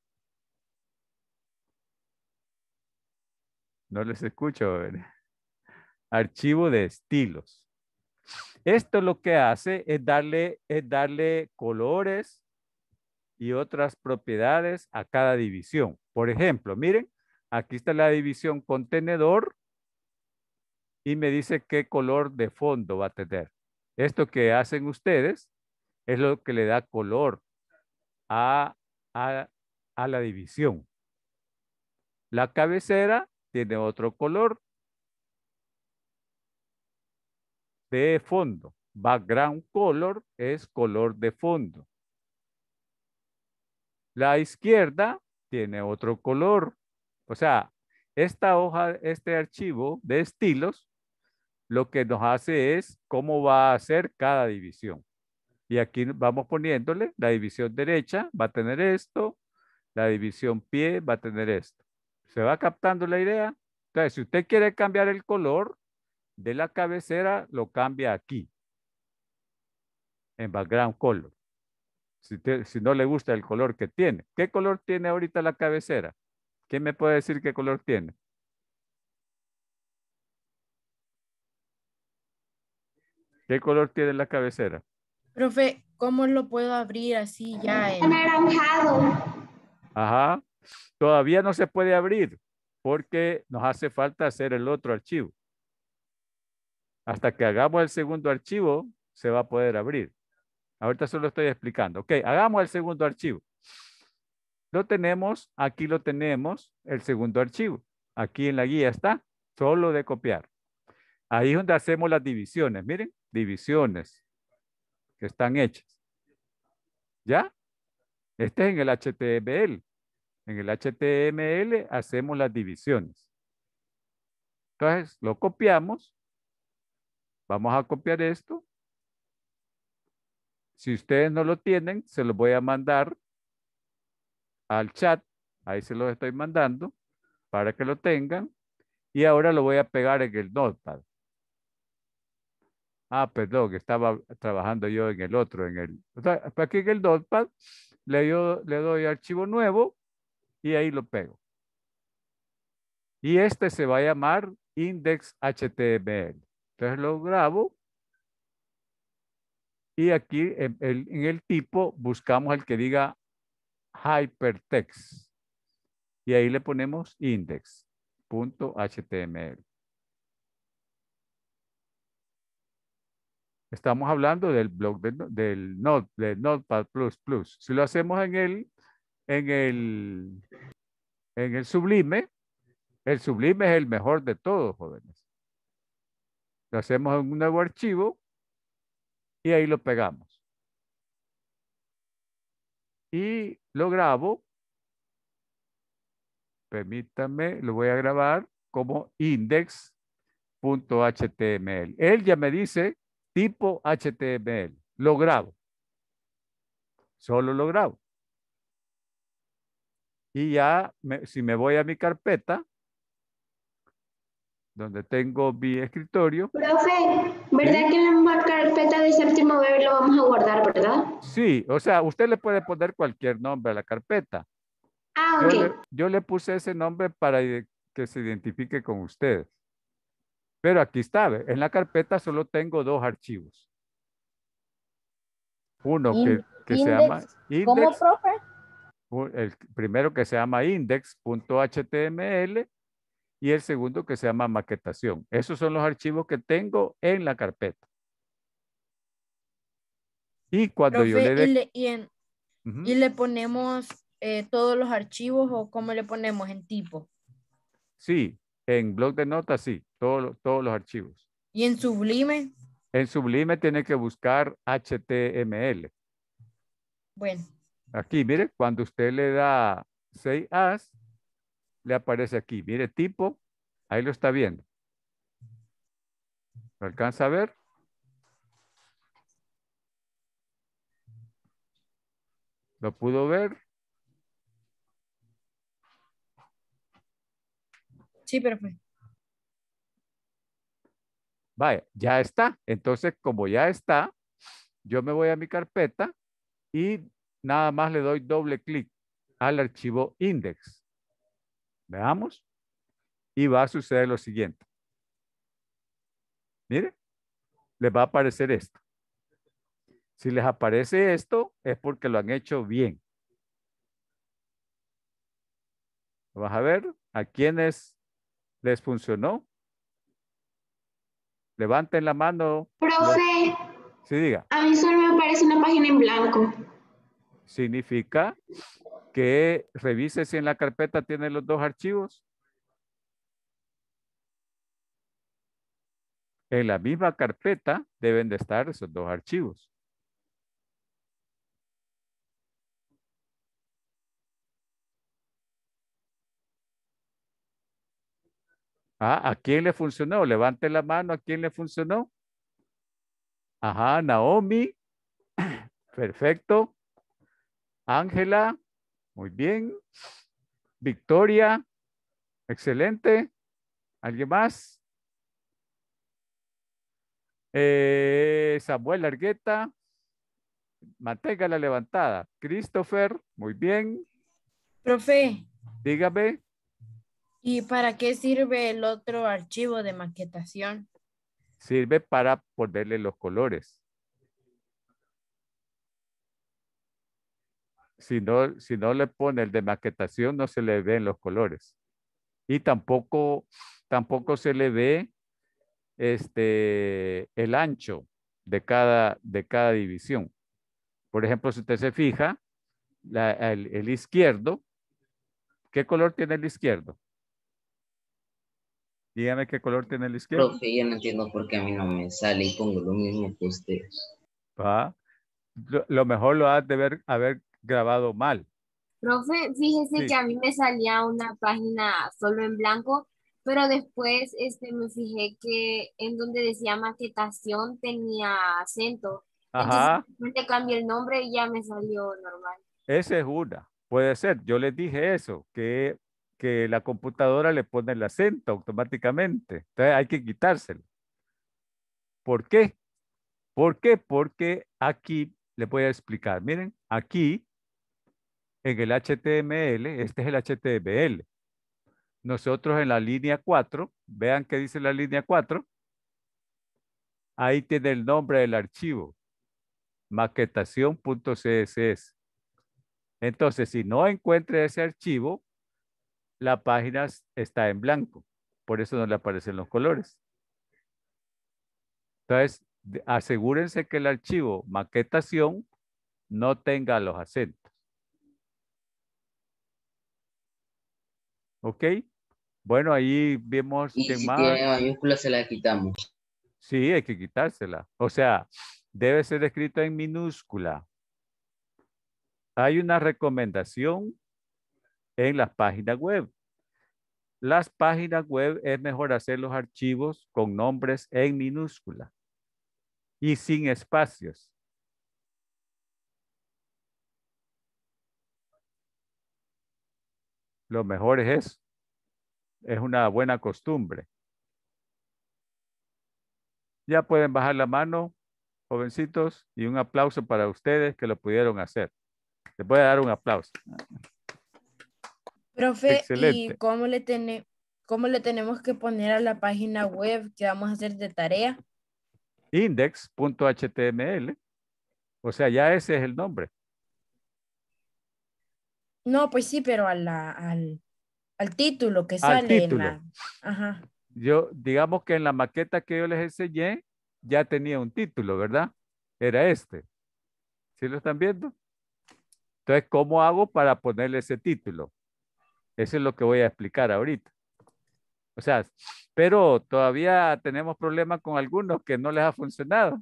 No les escucho. Archivo de estilos. Esto lo que hace es darle, es darle colores y otras propiedades a cada división. Por ejemplo, miren, aquí está la división contenedor y me dice qué color de fondo va a tener. Esto que hacen ustedes es lo que le da color a, la división. La cabecera tiene otro color de fondo. Background color es color de fondo. La izquierda tiene otro color. O sea, esta hoja, este archivo de estilos lo que nos hace es cómo va a ser cada división. Y aquí vamos poniéndole, la división derecha va a tener esto, la división pie va a tener esto. ¿Se va captando la idea? Entonces, si usted quiere cambiar el color de la cabecera, lo cambia aquí, en background color. Si, no le gusta el color que tiene. ¿Qué color tiene ahorita la cabecera? ¿Quién me puede decir qué color tiene? ¿Qué color tiene la cabecera? Profe, ¿cómo lo puedo abrir así ya? En... Ajá. Todavía no se puede abrir porque nos hace falta hacer el otro archivo. Hasta que hagamos el segundo archivo, se va a poder abrir. Ahorita solo estoy explicando. Ok, hagamos el segundo archivo. Lo tenemos, aquí lo tenemos, el segundo archivo. Aquí en la guía está, solo de copiar. Ahí es donde hacemos las divisiones. Miren, divisiones que están hechas. ¿Ya? Este es en el HTML. En el HTML hacemos las divisiones. Entonces, lo copiamos. Vamos a copiar esto. Si ustedes no lo tienen, se los voy a mandar al chat. Ahí se los estoy mandando para que lo tengan. Y ahora lo voy a pegar en el notepad. Ah, perdón, estaba trabajando yo en el otro, en el... aquí en el dotpad le, yo, le doy archivo nuevo y ahí lo pego. Y este se va a llamar index.html. Entonces lo grabo y aquí en el, en el tipo buscamos el que diga hypertext y ahí le ponemos index.html. Estamos hablando del blog del, del, plus Si lo hacemos en el, en el, en el sublime, el sublime es el mejor de todos, jóvenes. Lo hacemos en un nuevo archivo y ahí lo pegamos. Y lo grabo. Permítame, lo voy a grabar como index.html. Él ya me dice tipo HTML. Lo grabo. Solo lo grabo. Y ya, si me voy a mi carpeta, donde tengo mi escritorio. Profe, ¿verdad que en la carpeta de séptimo bebé lo vamos a guardar, verdad? Sí, o sea, usted le puede poner cualquier nombre a la carpeta. Ah, ok. yo le, puse ese nombre para que se identifique con ustedes. Pero aquí está, en la carpeta solo tengo dos archivos. Uno que, se llama index. ¿Cómo, profe? El primero que se llama index.html y el segundo que se llama maquetación. Esos son los archivos que tengo en la carpeta. Y cuando yo le... Y, le ponemos eh, todos los archivos o cómo le ponemos en tipo. Sí, en blog de notas sí todos, los archivos. ¿Y en Sublime? En Sublime tiene que buscar HTML. Bueno. Aquí, mire, cuando usted le da 6 as, le aparece aquí. Mire, tipo, ahí lo está viendo. ¿Lo alcanza a ver? ¿Lo pudo ver? Sí, perfecto. Vaya, ya está. Entonces, como ya está, yo me voy a mi carpeta y nada más le doy doble clic al archivo index. Veamos. Y va a suceder lo siguiente. Mire, les va a aparecer esto. Si les aparece esto, es porque lo han hecho bien. Vamos a ver a quiénes les funcionó Levanten la mano. Profe. Sí, diga. A mí solo me aparece una página en blanco. Significa que revise si en la carpeta tiene los dos archivos. En la misma carpeta deben de estar esos dos archivos. Ah, ¿A quién le funcionó? Levante la mano, ¿a quién le funcionó? Ajá, Naomi. Perfecto. Ángela. Muy bien. Victoria. Excelente. ¿Alguien más? Eh, Samuel Largueta. la levantada. Christopher. Muy bien. Profe. Dígame. ¿Y para qué sirve el otro archivo de maquetación? Sirve para ponerle los colores. Si no, si no le pone el de maquetación, no se le ven los colores. Y tampoco, tampoco se le ve este, el ancho de cada, de cada división. Por ejemplo, si usted se fija, el izquierdo, ¿qué color tiene el izquierdo? Dígame qué color tiene el izquierdo. Profe, yo no entiendo por qué a mí no me sale y pongo lo mismo que ustedes. lo mejor lo ha de ver, haber grabado mal. Profe, fíjese que a mí me salía una página solo en blanco, pero después este, me fijé que en donde decía maquetación tenía acento. Ajá. Entonces, cambié el nombre y ya me salió normal. Esa es una. Puede ser. Yo les dije eso, que que la computadora le pone el acento automáticamente. Entonces hay que quitárselo. ¿Por qué? ¿Por qué? Porque aquí les voy a explicar. Miren, aquí en el HTML, este es el HTML. Nosotros en la línea 4, vean qué dice la línea 4. Ahí tiene el nombre del archivo, maquetación.css. Entonces, si no encuentra ese archivo, la página está en blanco. Por eso no le aparecen los colores. Entonces, asegúrense que el archivo maquetación no tenga los acentos. ¿Ok? Bueno, ahí vemos... que si más... tiene se la quitamos. Sí, hay que quitársela. O sea, debe ser escrito en minúscula. Hay una recomendación en las páginas web las páginas web es mejor hacer los archivos con nombres en minúscula y sin espacios. Lo mejor es eso. Es una buena costumbre. Ya pueden bajar la mano, jovencitos, y un aplauso para ustedes que lo pudieron hacer. Les voy a dar un aplauso. Profe, ¿y cómo le, cómo le tenemos que poner a la página web que vamos a hacer de tarea? Index.html. O sea, ya ese es el nombre. No, pues sí, pero al, título que sale. Ajá. Yo, digamos que en la maqueta que yo les enseñé, ya tenía un título, ¿verdad? Era este. ¿Sí lo están viendo? Entonces, ¿cómo hago para ponerle ese título? Eso es lo que voy a explicar ahorita. O sea, pero todavía tenemos problemas con algunos que no les ha funcionado.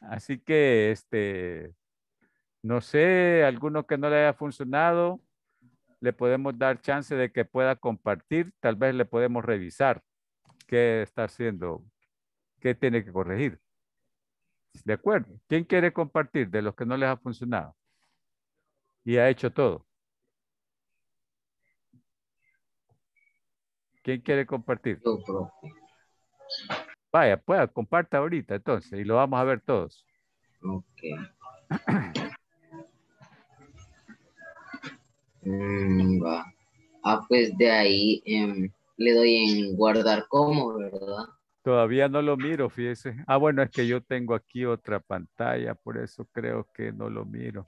Así que, este, no sé, algunos que no les haya funcionado, le podemos dar chance de que pueda compartir, tal vez le podemos revisar qué está haciendo, qué tiene que corregir. ¿De acuerdo? ¿Quién quiere compartir de los que no les ha funcionado? Y ha hecho todo. ¿Quién quiere compartir? profe. Vaya, pues, comparta ahorita entonces y lo vamos a ver todos. Ok. Mm, ah, pues de ahí em, le doy en guardar como, ¿verdad? Todavía no lo miro, fíjese. Ah, bueno, es que yo tengo aquí otra pantalla, por eso creo que no lo miro.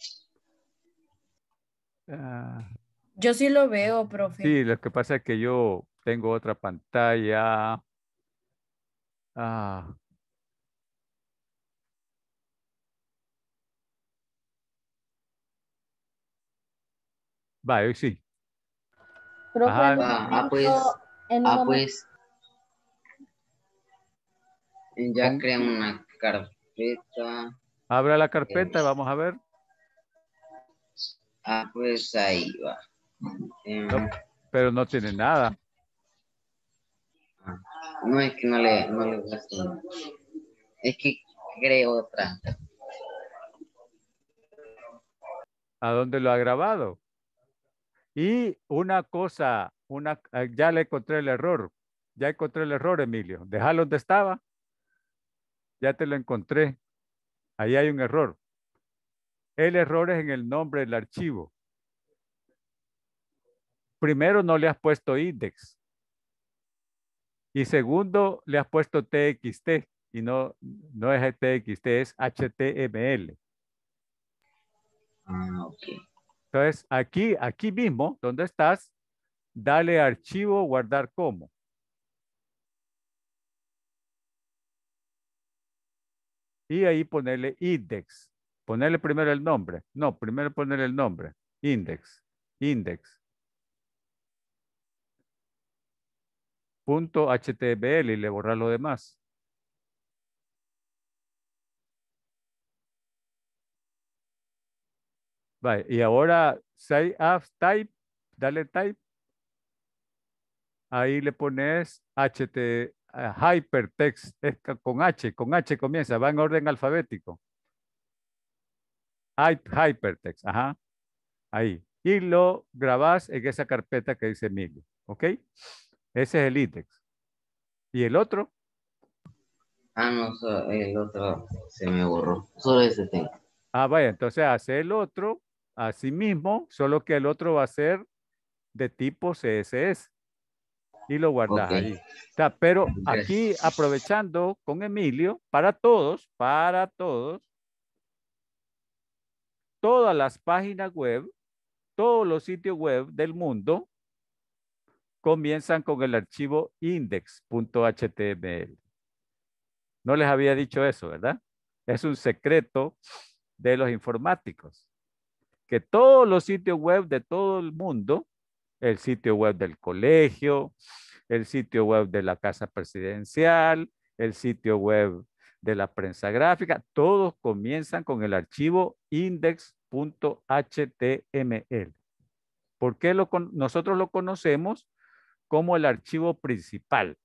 Ah. Yo sí lo veo, profe. Sí, lo que pasa es que yo tengo otra pantalla. Ah. Va, hoy sí. Ah, ah, pues, en ah, pues, ya crean una carpeta. Abra la carpeta, pues. vamos a ver. Ah, pues ahí va. pero no tiene nada. No es que no le, no le guste. Es que creo otra. ¿A dónde lo ha grabado? Y una cosa, una, ah, ya le encontré el error. Ya encontré el error, Emilio. Déjalo donde estaba. Ya te lo encontré. Ahí hay un error. El error es en el nombre del archivo. Primero no le has puesto index. Y segundo, le has puesto TXT y no, no es TXT, es HTML. Ah, Entonces, aquí, aquí mismo, donde estás, dale archivo, guardar como. Y ahí ponerle index. Ponerle primero el nombre. No, primero ponerle el nombre. Index, index. HTML y le borras lo demás. Vale, y ahora say type, dale type. Ahí le pones HT, eh, hypertext, es con H, con H comienza, va en orden alfabético. Hypertext, ajá. Ahí. Y lo grabas en esa carpeta que dice Emilio. ¿Ok? Ese es el ITEX. ¿Y el otro? Ah, no, el otro se me borró. Solo ese tengo. Ah, vaya, entonces hace el otro así mismo, solo que el otro va a ser de tipo CSS. Y lo guardas ahí. pero aquí aprovechando con Emilio, para todos, para todos, todas las páginas web, todos los sitios web del mundo comienzan con el archivo index.html. No les había dicho eso, ¿verdad? Es un secreto de los informáticos. Que todos los sitios web de todo el mundo, el sitio web del colegio, el sitio web de la casa presidencial, el sitio web de la prensa gráfica, todos comienzan con el archivo index.html. ¿Por qué lo, nosotros lo conocemos? como el archivo principal.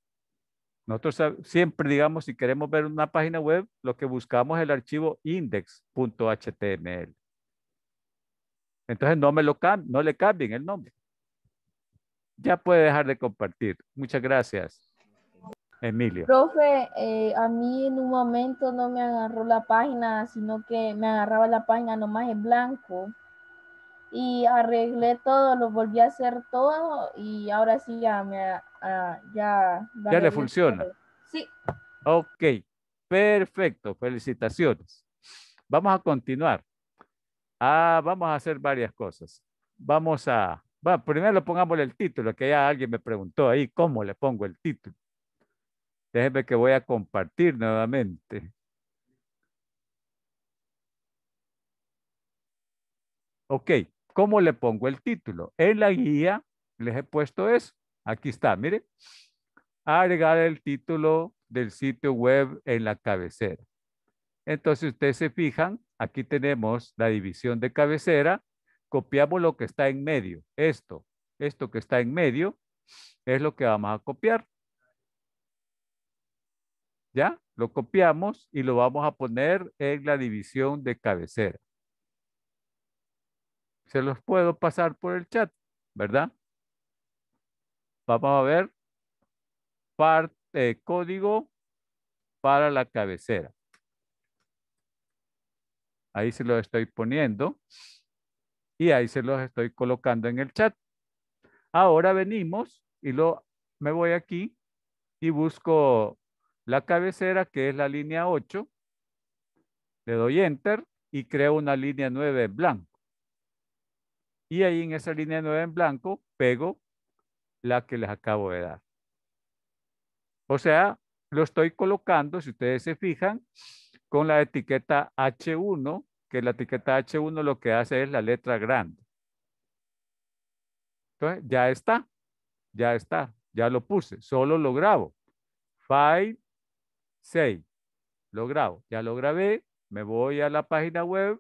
Nosotros siempre, digamos, si queremos ver una página web, lo que buscamos es el archivo index.html. Entonces no, me lo no le cambien el nombre. Ya puede dejar de compartir. Muchas gracias. Emilio. Profe, eh, a mí en un momento no me agarró la página, sino que me agarraba la página nomás en blanco y arreglé todo, lo volví a hacer todo y ahora sí ya me ah, ya, ya, le funciona. Sí. Ok, perfecto, felicitaciones. Vamos a continuar. Ah, vamos a hacer varias cosas. Vamos a, primero pongámosle el título, que ya alguien me preguntó ahí cómo le pongo el título. Déjenme que voy a compartir nuevamente. Ok, ¿Cómo le pongo el título? En la guía les he puesto eso. Aquí está, mire Agregar el título del sitio web en la cabecera. Entonces, ustedes se fijan, aquí tenemos la división de cabecera. Copiamos lo que está en medio. Esto, esto que está en medio es lo que vamos a copiar. ¿Ya? Lo copiamos y lo vamos a poner en la división de cabecera. Se los puedo pasar por el chat, ¿verdad? Vamos a ver parte eh, código para la cabecera. Ahí se los estoy poniendo y ahí se los estoy colocando en el chat. Ahora venimos y lo, me voy aquí y busco la cabecera que es la línea 8. Le doy enter y creo una línea 9 blanca. Y ahí en esa línea nueva en blanco pego la que les acabo de dar. O sea, lo estoy colocando, si ustedes se fijan, con la etiqueta H1, que la etiqueta H1 lo que hace es la letra grande. Entonces, ya está, ya está, ya lo puse, solo lo grabo. File, save, lo grabo, ya lo grabé, me voy a la página web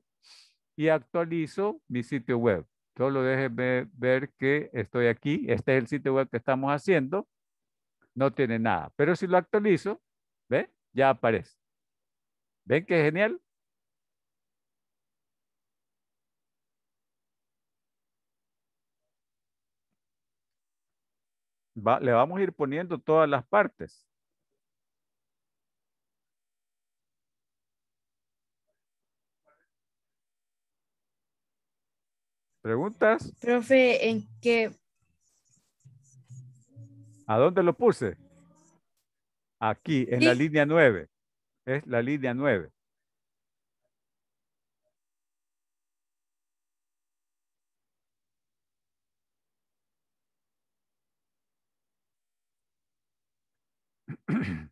y actualizo mi sitio web. Solo déjenme ver que estoy aquí. Este es el sitio web que estamos haciendo. No tiene nada. Pero si lo actualizo, ¿ve? Ya aparece. ¿Ven qué genial? le vamos a ir poniendo todas las partes. ¿Preguntas? Profe, ¿en qué? ¿A dónde lo puse? Aquí, en la línea 9. Es la línea 9.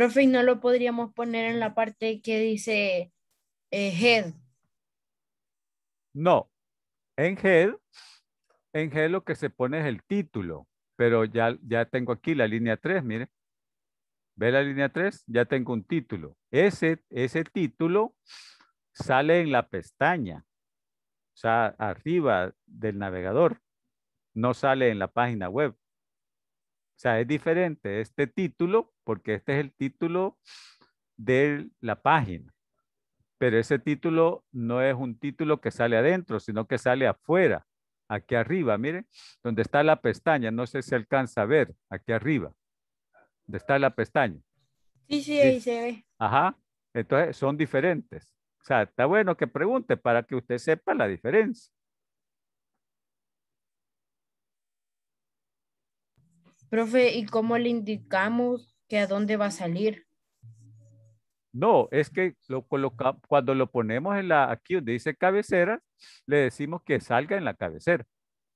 Profe, no lo podríamos poner en la parte que dice eh, head? No, en head, en head lo que se pone es el título, pero ya, ya tengo aquí la línea 3, mire. ¿Ve la línea 3? Ya tengo un título. Ese, ese título sale en la pestaña, o sea, arriba del navegador. No sale en la página web. O sea, es diferente este título, porque este es el título de la página. Pero ese título no es un título que sale adentro, sino que sale afuera, aquí arriba, miren, donde está la pestaña, no sé si alcanza a ver, aquí arriba, donde está la pestaña. Sí, sí, ahí se ve. Ajá, entonces son diferentes. O sea, está bueno que pregunte para que usted sepa la diferencia. Profe, ¿y cómo le indicamos que a dónde va a salir? No, es que lo coloca, cuando lo ponemos en la, aquí donde dice cabecera, le decimos que salga en la cabecera.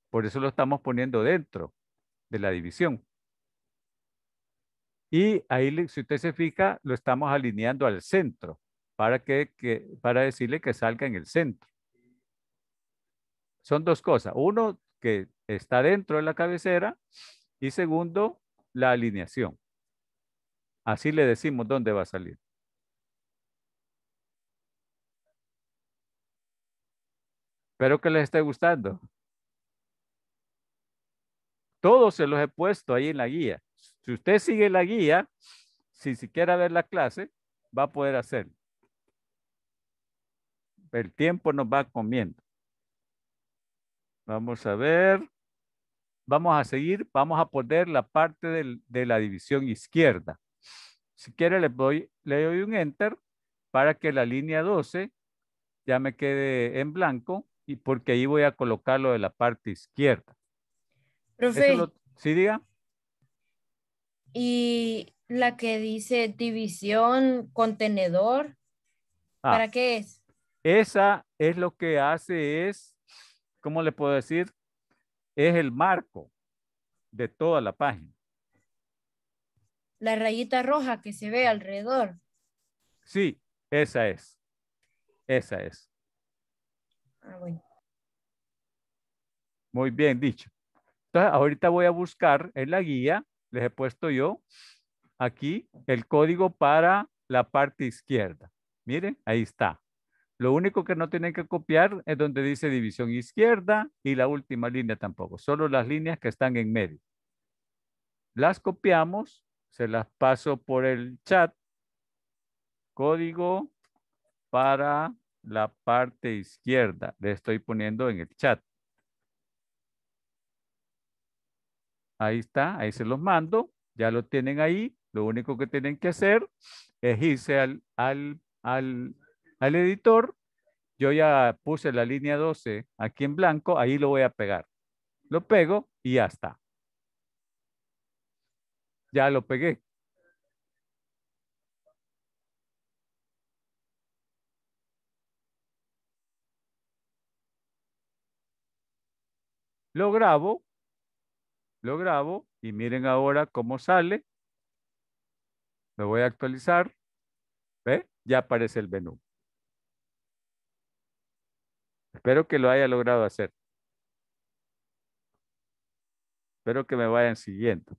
Por eso lo estamos poniendo dentro de la división. Y ahí, si usted se fija, lo estamos alineando al centro para, que, que, para decirle que salga en el centro. Son dos cosas. Uno, que está dentro de la cabecera y segundo, la alineación. Así le decimos dónde va a salir. Espero que les esté gustando. Todos se los he puesto ahí en la guía. Si usted sigue la guía, sin siquiera ver la clase, va a poder hacerlo. El tiempo nos va comiendo. Vamos a ver vamos a seguir, vamos a poner la parte de la división izquierda. Si quiere, le, doy, le doy un enter para que la línea 12 ya me quede en blanco y porque ahí voy a lo de la parte izquierda. Profe. sí, diga. Y la que dice división, contenedor, ¿para ah. qué es? Esa es lo que hace es, ¿cómo le puedo decir? es el marco de toda la página. La rayita roja que se ve alrededor. Sí, esa es. Esa es. Ah, Muy bien dicho. Entonces, ahorita voy a buscar en la guía, les he puesto yo aquí el código para la parte izquierda. Miren, ahí está. Lo único que no tienen que copiar es donde dice división izquierda y la última línea tampoco, solo las líneas que están en medio. Las copiamos, se las paso por el chat. Código para la parte izquierda. Le estoy poniendo en el chat. Ahí está, ahí se los mando. Ya lo tienen ahí. Lo único que tienen que hacer es irse al, al, al al editor, yo ya puse la línea 12 aquí en blanco, ahí lo voy a pegar. Lo pego y ya está. Ya lo pegué. Lo grabo, lo grabo y miren ahora cómo sale. Lo voy a actualizar. ¿Ve? Ya aparece el menú. Espero que lo haya logrado hacer. Espero que me vayan siguiendo.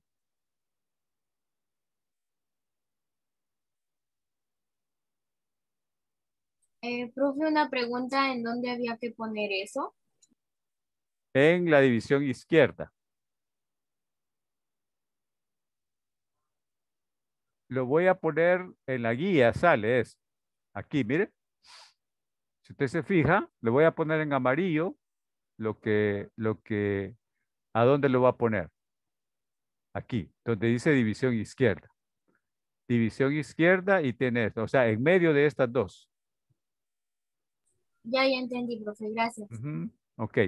Eh, profe, una pregunta, ¿en dónde había que poner eso? En la división izquierda. Lo voy a poner en la guía, sale, es aquí, miren. Si usted se fija, le voy a poner en amarillo lo que, lo que, ¿a dónde lo va a poner? Aquí, donde dice división izquierda. División izquierda y tiene o sea, en medio de estas dos. Ya, ya entendí, profe, gracias. Ok.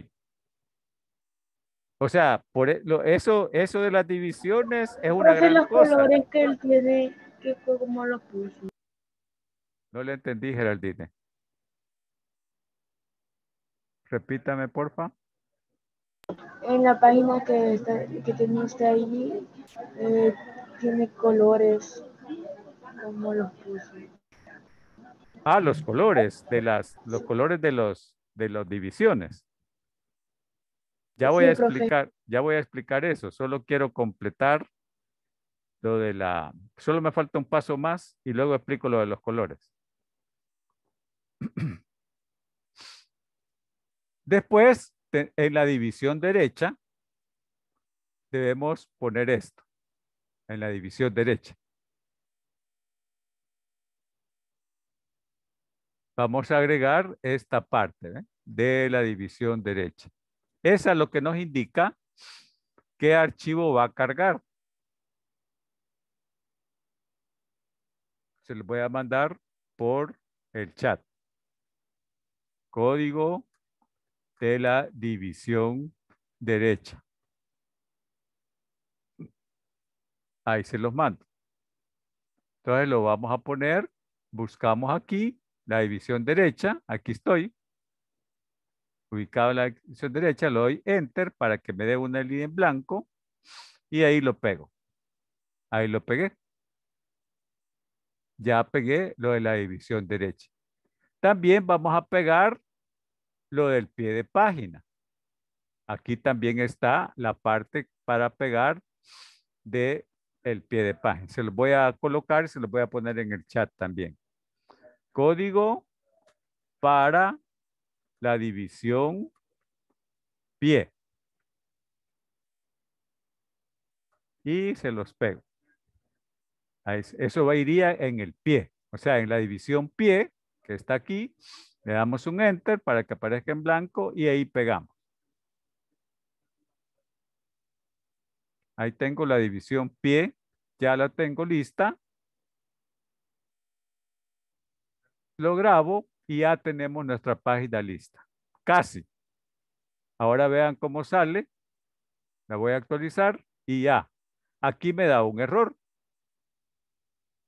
O sea, por e, eso, eso de las divisiones es una gran los colores que él tiene, lo puso. No le entendí, Geraldine. Repítame, porfa. En la página que, está, que tiene eh, tiene colores, como los puse. Ah, los colores de las, los colores de los, de las divisiones. Ya voy a explicar, ya voy a explicar eso. Solo quiero completar lo de la, solo me falta un paso más y luego explico lo de los colores. Después, en la división derecha, debemos poner esto, en la división derecha. Vamos a agregar esta parte ¿eh? de la división derecha. Esa es lo que nos indica qué archivo va a cargar. Se lo voy a mandar por el chat. Código de la división derecha. Ahí se los mando. Entonces lo vamos a poner, buscamos aquí la división derecha, aquí estoy, ubicado en la división derecha, le doy Enter para que me dé una línea en blanco y ahí lo pego. Ahí lo pegué. Ya pegué lo de la división derecha. También vamos a pegar lo del pie de página. Aquí también está la parte para pegar de el pie de página. Se lo voy a colocar, se lo voy a poner en el chat también. Código para la división pie. Y se los pego. Eso iría en el pie. O sea, en la división pie, que está aquí, le damos un enter para que aparezca en blanco y ahí pegamos. Ahí tengo la división pie, ya la tengo lista. Lo grabo y ya tenemos nuestra página lista. Casi. Ahora vean cómo sale. La voy a actualizar y ya. Aquí me da un error.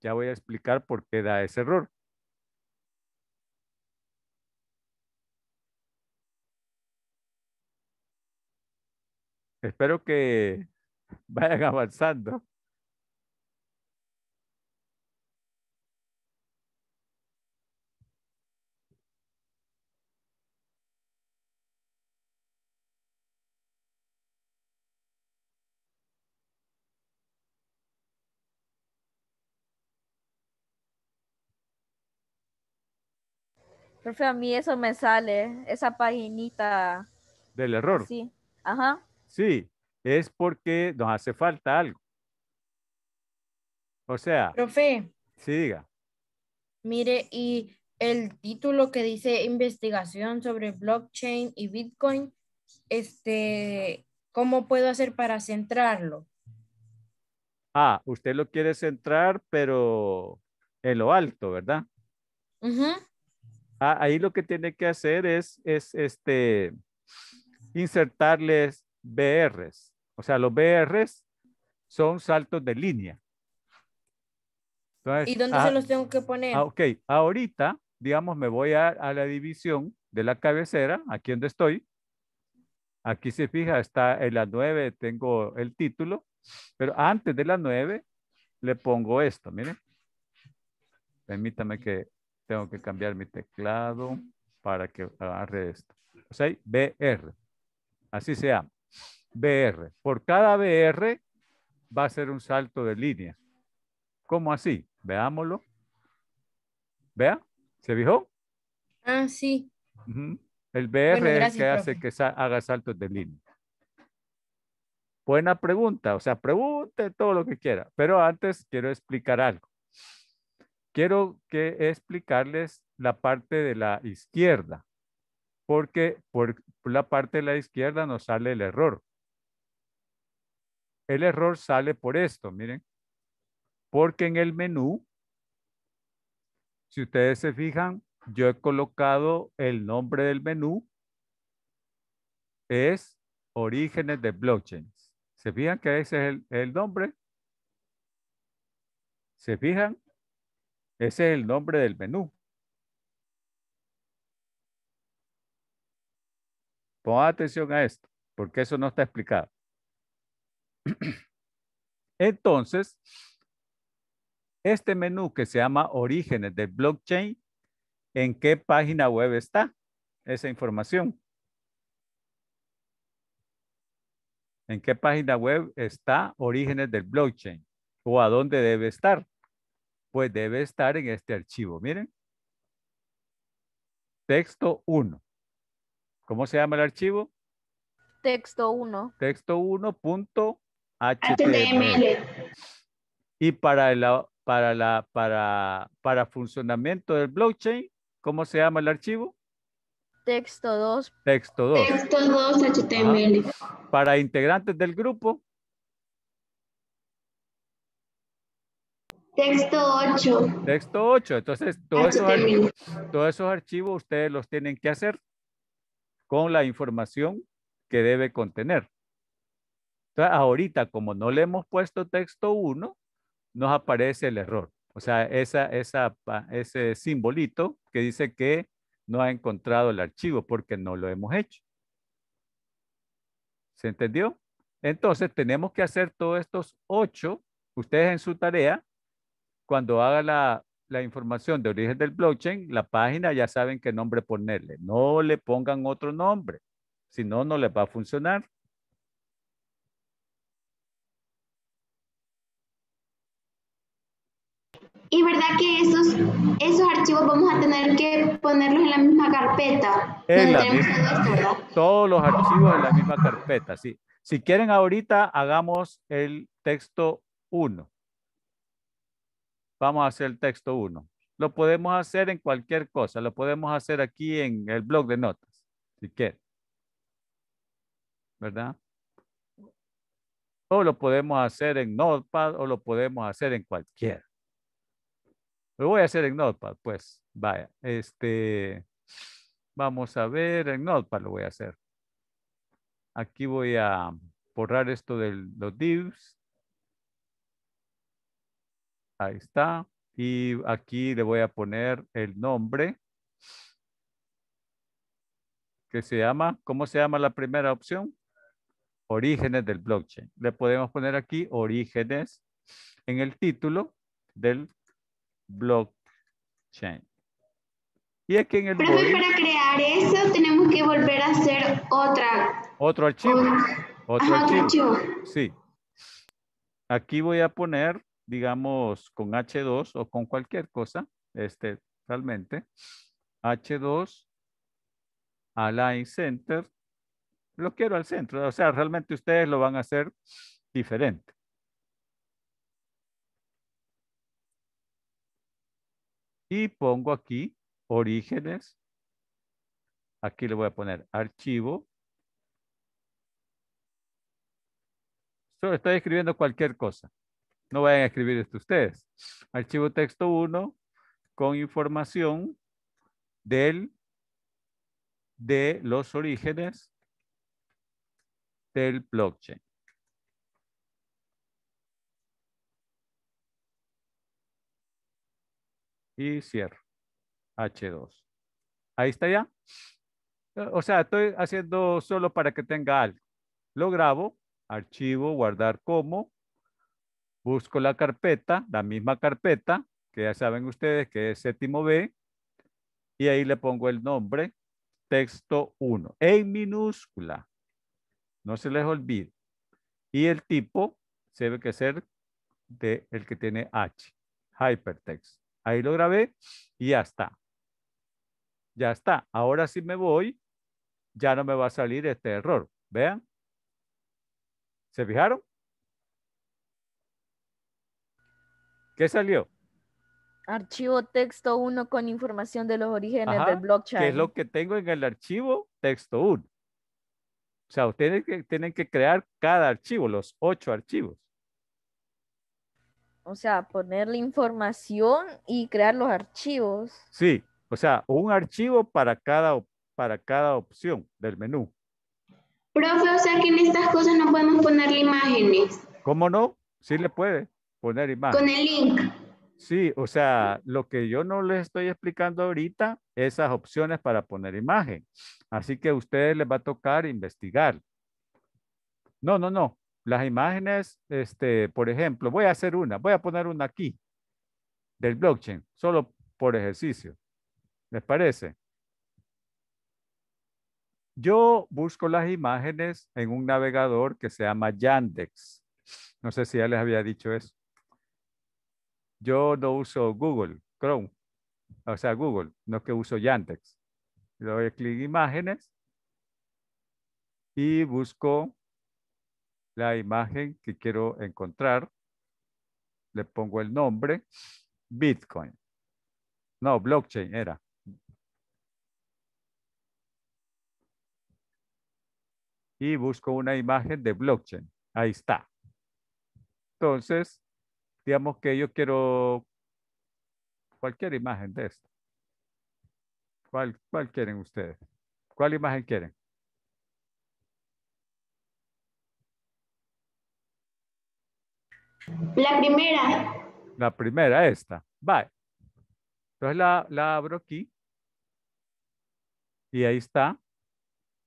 Ya voy a explicar por qué da ese error. Espero que vayan avanzando. Profe, a mí eso me sale, esa paginita. Del error. Sí, ajá. Sí, es porque nos hace falta algo. O sea. Profe. Sí, diga. Mire, y el título que dice investigación sobre blockchain y Bitcoin, este, ¿cómo puedo hacer para centrarlo? Ah, usted lo quiere centrar, pero en lo alto, ¿verdad? Ah, ahí lo que tiene que hacer es, es este, insertarles BRs. O sea, los BRs son saltos de línea. ¿Y dónde se ah, los tengo que poner? Ah, ok, ahorita, digamos, me voy a, la división de la cabecera, aquí donde estoy. Aquí se fija, está en la 9, tengo el título, pero antes de la 9 le pongo esto, miren. Permítame que tengo que cambiar mi teclado para que agarre esto. O sea, BR. Así sea. BR. Por cada BR va a ser un salto de línea. ¿Cómo así? Veámoslo. ¿Vea? ¿Se vio? Ah, sí. El BR es el que hace que haga saltos de línea. Buena pregunta, o sea, pregunte todo lo que quiera, pero antes quiero explicar algo. Quiero que explicarles la parte de la izquierda, porque por la parte de la izquierda nos sale el error. El error sale por esto, miren. Porque en el menú, si ustedes se fijan, yo he colocado el nombre del menú. Es Orígenes de Blockchains. ¿Se fijan que ese es el, el nombre? ¿Se fijan? Ese es el nombre del menú. Pongan atención a esto, porque eso no está explicado. Entonces, este menú que se llama Orígenes del Blockchain, ¿en qué página web está esa información? ¿En qué página web está Orígenes del Blockchain? ¿O a dónde debe estar? Pues debe estar en este archivo. Miren. Texto 1. ¿Cómo se llama el archivo? Texto 1. Texto 1. HTML. Y para el para la para, para funcionamiento del blockchain, ¿cómo se llama el archivo? Texto 2. Texto 2. Texto 2 HTML. Para integrantes del grupo. Texto 8. Texto 8. Entonces, todos todos esos archivos ustedes los tienen que hacer con la información que debe contener. Entonces, ahorita, como no le hemos puesto texto 1, nos aparece el error. O sea, ese simbolito que dice que no ha encontrado el archivo porque no lo hemos hecho. ¿Se entendió? Entonces, tenemos que hacer todos estos ocho. Ustedes en su tarea, cuando haga la, la información de origen del blockchain, la página ya saben qué nombre ponerle. No le pongan otro nombre, si no, no les va a funcionar. que esos, esos archivos vamos a tener que ponerlos en la misma carpeta. En todos los archivos en la misma carpeta, sí. Si quieren ahorita, hagamos el texto 1. Vamos a hacer el texto 1. Lo podemos hacer en cualquier cosa. Lo podemos hacer aquí en el blog de notas, si quieren. ¿Verdad? O lo podemos hacer en Notepad o lo podemos hacer en cualquier. Lo voy a hacer en Notepad, pues. Vaya, este, vamos a ver, en Notepad lo voy a hacer. Aquí voy a borrar esto de los divs. Ahí está. Y aquí le voy a poner el nombre. Que se llama, ¿cómo se llama la primera opción? Orígenes del blockchain. Le podemos poner aquí orígenes en el título del blockchain. Y aquí en el para crear eso tenemos que volver a hacer otra. Otro archivo. otro, archivo. otro archivo. Sí. Aquí voy a poner, digamos, con H2 o con cualquier cosa, este, realmente, H2 Align Center. Lo quiero al centro. O sea, realmente ustedes lo van a hacer diferente. Y pongo aquí orígenes. Aquí le voy a poner archivo. estoy escribiendo cualquier cosa. No vayan a escribir esto ustedes. Archivo texto 1 con información del, de los orígenes del blockchain. y cierro. H2. Ahí está ya. O sea, estoy haciendo solo para que tenga algo. Lo grabo, archivo, guardar como. Busco la carpeta, la misma carpeta, que ya saben ustedes que es séptimo B. Y ahí le pongo el nombre, texto 1, en minúscula. No se les olvide. Y el tipo se ve que ser de el que tiene H, hypertext. Ahí lo grabé y ya está. Ya está. Ahora si me voy, ya no me va a salir este error. Vean. ¿Se fijaron? ¿Qué salió? Archivo texto 1 con información de los orígenes del blockchain. Que es lo que tengo en el archivo texto 1. O sea, ustedes tienen que crear cada archivo, los ocho archivos. O sea, poner la información y crear los archivos. Sí, o sea, un archivo para cada, para cada opción del menú. Profe, o sea que en estas cosas no podemos ponerle imágenes. ¿Cómo no? Sí le puede poner imágenes. Con el link. Sí, o sea, lo que yo no les estoy explicando ahorita, esas opciones para poner imagen. Así que a ustedes les va a tocar investigar. No, no, no. Las imágenes, este, por ejemplo, voy a hacer una, voy a poner una aquí del blockchain, solo por ejercicio. ¿Les parece? Yo busco las imágenes en un navegador que se llama Yandex. No sé si ya les había dicho eso. Yo no uso Google, Chrome, o sea, Google, no que uso Yandex. Le doy clic imágenes y busco la imagen que quiero encontrar. Le pongo el nombre, Bitcoin. No, blockchain era. Y busco una imagen de blockchain. Ahí está. Entonces, digamos que yo quiero cualquier imagen de esto. ¿Cuál, cuál quieren ustedes? ¿Cuál imagen quieren? La primera. La primera, esta. Vale. Entonces la, la abro aquí. Y ahí está.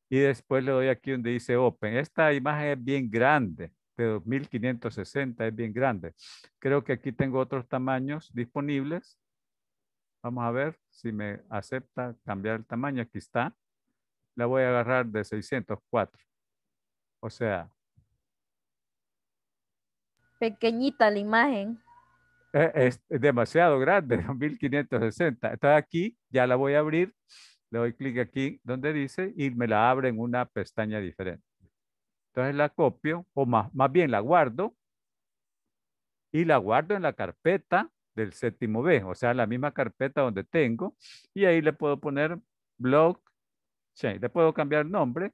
Y después le doy aquí donde dice Open. Esta imagen es bien grande de 2560 es bien grande. Creo que aquí tengo otros tamaños disponibles. Vamos a ver si me acepta cambiar el tamaño. Aquí está. La voy a agarrar de 604. O sea, pequeñita la imagen. Eh, es demasiado grande, 1560. Entonces aquí ya la voy a abrir, le doy clic aquí donde dice y me la abre en una pestaña diferente. Entonces la copio, o más, más bien la guardo y la guardo en la carpeta del séptimo B, o sea, la misma carpeta donde tengo, y ahí le puedo poner blog Le puedo cambiar el nombre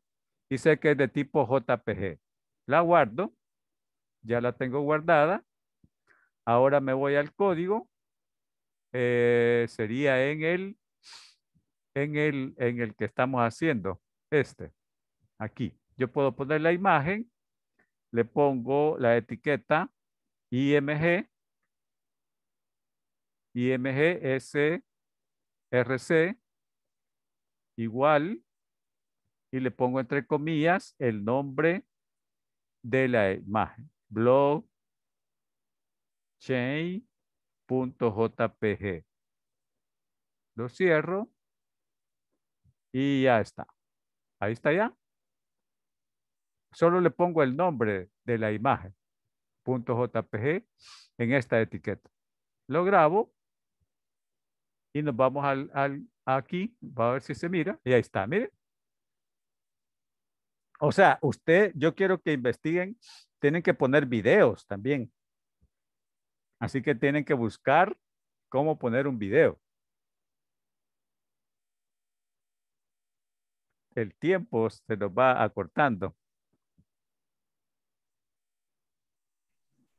y sé que es de tipo JPG. La guardo ya la tengo guardada. Ahora me voy al código. Eh, sería en el, en, el, en el que estamos haciendo, este, aquí. Yo puedo poner la imagen, le pongo la etiqueta IMG, IMG igual y le pongo entre comillas el nombre de la imagen blockchain.jpg. Lo cierro y ya está. Ahí está ya. Solo le pongo el nombre de la imagen, .jpg, en esta etiqueta. Lo grabo y nos vamos al, aquí, va a ver si se mira, y ahí está, miren. O sea, usted, yo quiero que investiguen tienen que poner videos también. Así que tienen que buscar cómo poner un video. El tiempo se nos va acortando.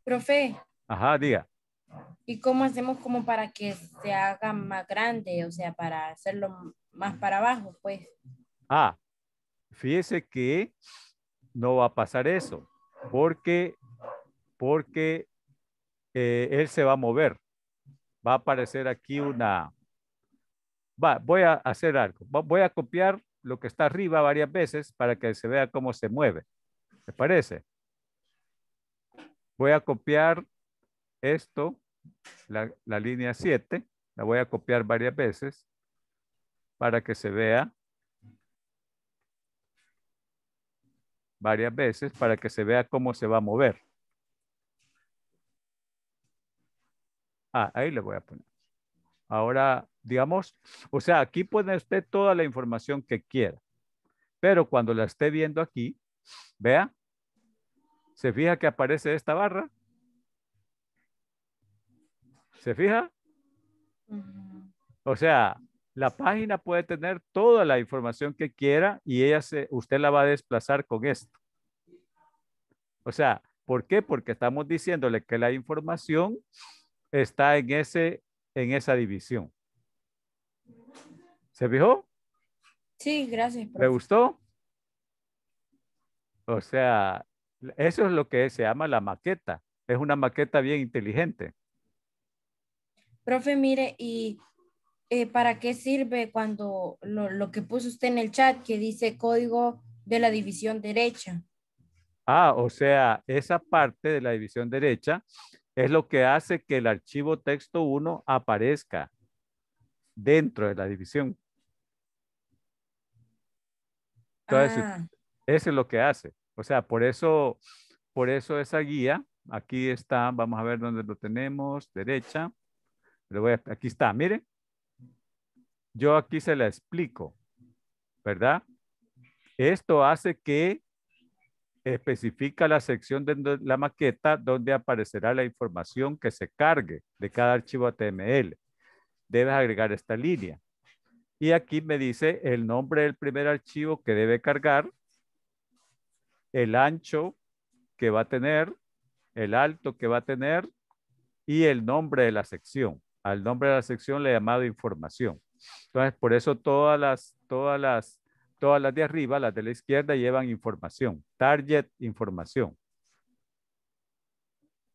Profe. Ajá, diga. ¿Y cómo hacemos como para que se haga más grande? O sea, para hacerlo más para abajo, pues. Ah, fíjese que no va a pasar eso porque, porque eh, él se va a mover. Va a aparecer aquí una... Va, voy a hacer algo. Voy a copiar lo que está arriba varias veces para que se vea cómo se mueve. ¿Te parece? Voy a copiar esto, la, la línea 7. La voy a copiar varias veces para que se vea varias veces para que se vea cómo se va a mover. Ah, ahí le voy a poner. Ahora, digamos, o sea, aquí puede usted toda la información que quiera. Pero cuando la esté viendo aquí, vea, se fija que aparece esta barra. ¿Se fija? O sea, la página puede tener toda la información que quiera y ella se, usted la va a desplazar con esto. O sea, ¿por qué? Porque estamos diciéndole que la información está en, ese, en esa división. ¿Se fijó? Sí, gracias. me gustó? O sea, eso es lo que se llama la maqueta. Es una maqueta bien inteligente. Profe, mire, y eh, para qué sirve cuando lo, que puso usted en el chat que dice código de la división derecha. Ah, o sea, esa parte de la división derecha es lo que hace que el archivo texto 1 aparezca dentro de la división. Entonces, ah. eso es lo que hace. O sea, por eso, por eso esa guía, aquí está, vamos a ver dónde lo tenemos, derecha. Voy aquí está, miren yo aquí se la explico, ¿verdad? Esto hace que especifica la sección de la maqueta donde aparecerá la información que se cargue de cada archivo HTML. Debes agregar esta línea. Y aquí me dice el nombre del primer archivo que debe cargar, el ancho que va a tener, el alto que va a tener y el nombre de la sección. Al nombre de la sección le he llamado información. Entonces, por eso todas las, todas las, todas las de arriba, las de la izquierda, llevan información. Target información.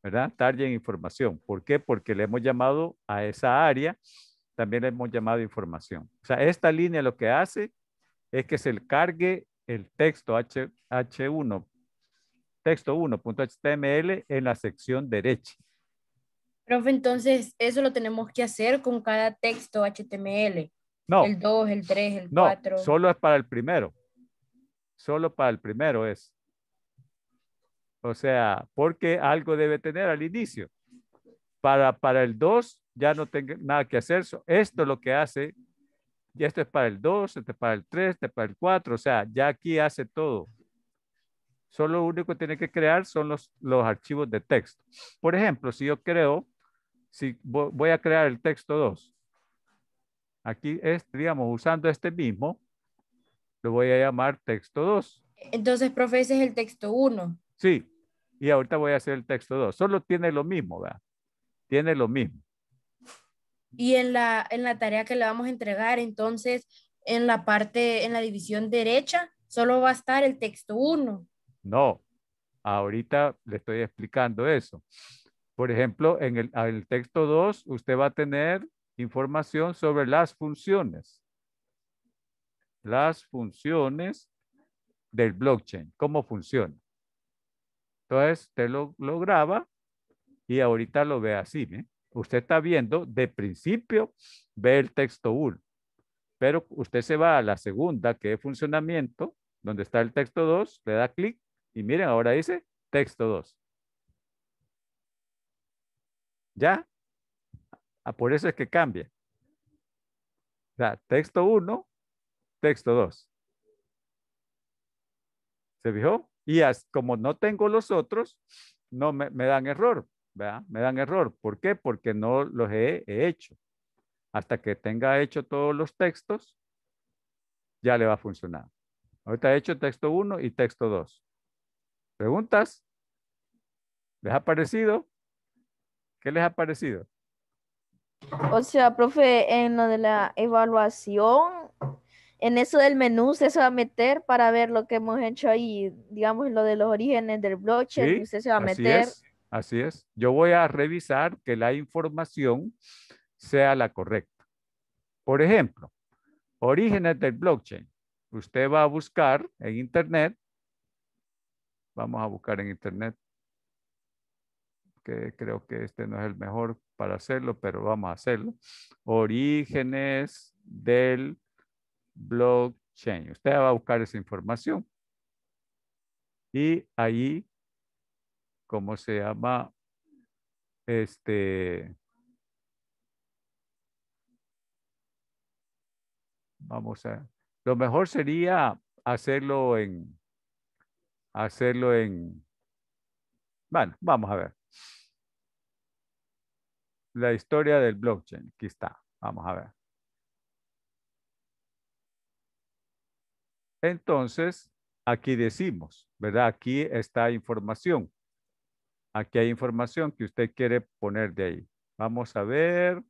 ¿Verdad? Target información. ¿Por qué? Porque le hemos llamado a esa área, también le hemos llamado información. O sea, esta línea lo que hace es que se cargue el texto H1, texto 1.html en la sección derecha. Profe, entonces eso lo tenemos que hacer con cada texto HTML. No. El 2, el 3, el no, Solo es para el primero. Solo para el primero es. O sea, porque algo debe tener al inicio. Para, para el 2 ya no tengo nada que hacer. Esto es lo que hace. Y esto es para el 2, este es para el 3, este es para el 4. O sea, ya aquí hace todo. Solo lo único que tiene que crear son los, los archivos de texto. Por ejemplo, si yo creo si voy a crear el texto 2, aquí es, digamos, usando este mismo, lo voy a llamar texto 2. Entonces, profe, es el texto 1. Sí, y ahorita voy a hacer el texto 2. Solo tiene lo mismo, ¿verdad? Tiene lo mismo. Y en la, en la tarea que le vamos a entregar, entonces, en la parte, en la división derecha, solo va a estar el texto 1. No, ahorita le estoy explicando eso. Por ejemplo, en el, texto 2, usted va a tener información sobre las funciones. Las funciones del blockchain, cómo funciona. Entonces, usted lo, graba y ahorita lo ve así. Usted está viendo, de principio, ve el texto 1, pero usted se va a la segunda, que es funcionamiento, donde está el texto 2, le da clic y miren, ahora dice texto 2. ¿Ya? Ah, por eso es que cambia. texto 1, texto 2. ¿Se fijó? Y como no tengo los otros, no me, dan error. ¿verdad? Me dan error. ¿Por qué? Porque no los he, he hecho. Hasta que tenga hecho todos los textos, ya le va a funcionar. Ahorita he hecho texto 1 y texto 2. ¿Preguntas? ¿Les ha parecido? ¿Qué les ha parecido? O sea, profe, en lo de la evaluación, en eso del menú usted se va a meter para ver lo que hemos hecho ahí, digamos, lo de los orígenes del blockchain, usted se va a meter. Así es, así es. Yo voy a revisar que la información sea la correcta. Por ejemplo, orígenes del blockchain. Usted va a buscar en internet, vamos a buscar en internet, que creo que este no es el mejor para hacerlo, pero vamos a hacerlo. Orígenes del blockchain. Usted va a buscar esa información. Y ahí, ¿cómo se llama? Este. Vamos a. Lo mejor sería hacerlo en. Hacerlo en. Bueno, vamos a ver. La historia del blockchain. Aquí está. Vamos a ver. Entonces, aquí decimos, ¿verdad? Aquí está información. Aquí hay información que usted quiere poner de ahí. Vamos a ver.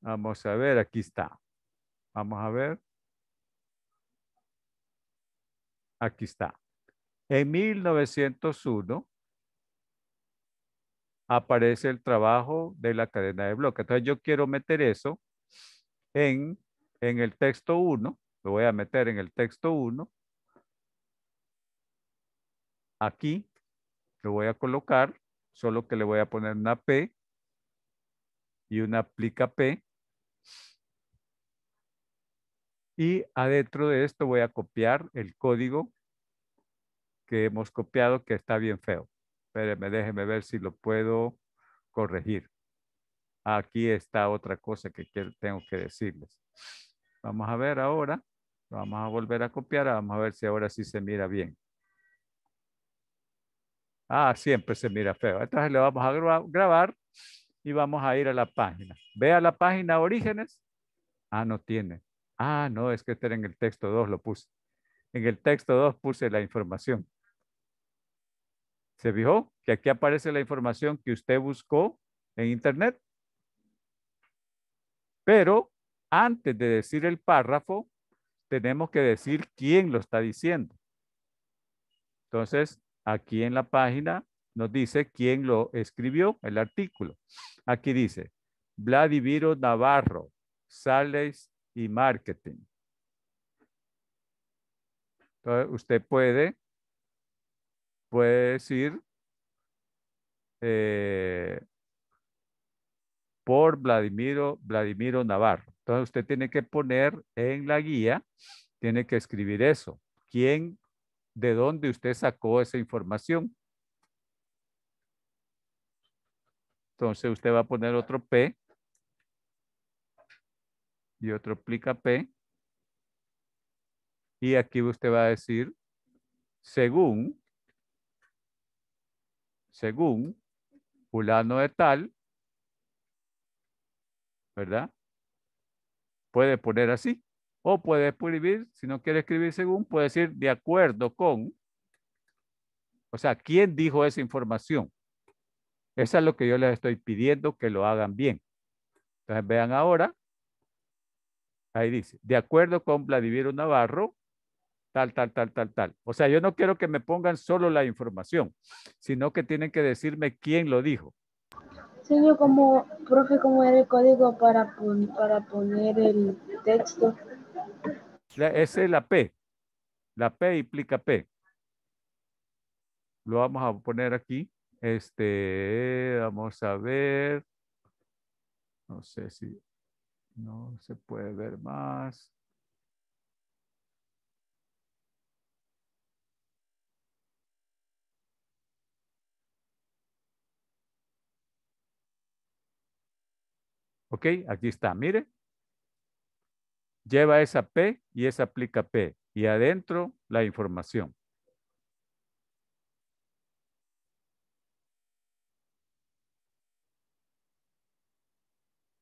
Vamos a ver, aquí está. Vamos a ver. Aquí está. En 1901, aparece el trabajo de la cadena de bloques. Entonces yo quiero meter eso en, en el texto 1, lo voy a meter en el texto 1, aquí lo voy a colocar, solo que le voy a poner una P y una aplica P. Y adentro de esto voy a copiar el código que hemos copiado que está bien feo. Espérenme, déjenme ver si lo puedo corregir. Aquí está otra cosa que tengo que decirles. Vamos a ver ahora. Vamos a volver a copiar. Vamos a ver si ahora sí se mira bien. Ah, siempre se mira feo. Entonces le vamos a grabar y vamos a ir a la página. Vea la página Orígenes. Ah, no tiene. Ah, no, es que este era en el texto 2 lo puse. En el texto 2 puse la información. ¿Se fijó que aquí aparece la información que usted buscó en Internet? Pero antes de decir el párrafo, tenemos que decir quién lo está diciendo. Entonces, aquí en la página nos dice quién lo escribió, el artículo. Aquí dice, Vladimiro Navarro, Sales y Marketing. Entonces, usted puede puede decir eh, por Vladimiro, Vladimiro Navarro. Entonces usted tiene que poner en la guía, tiene que escribir eso. ¿Quién, de dónde usted sacó esa información? Entonces usted va a poner otro P y otro plica P. Y aquí usted va a decir, según según fulano de tal, ¿verdad? Puede poner así. O puede escribir, si no quiere escribir según, puede decir de acuerdo con. O sea, ¿quién dijo esa información? Eso es lo que yo les estoy pidiendo que lo hagan bien. Entonces vean ahora. Ahí dice, de acuerdo con Vladimiro Navarro, tal, tal, tal, tal, tal. O sea, yo no quiero que me pongan solo la información, sino que tienen que decirme quién lo dijo. Señor, como, profe, ¿cómo era el código para, para poner el texto? esa es la P. La P implica P. Lo vamos a poner aquí. Este, vamos a ver. No sé si no se puede ver más. ¿Ok? Aquí está, mire. Lleva esa P y esa aplica P. Y adentro la información.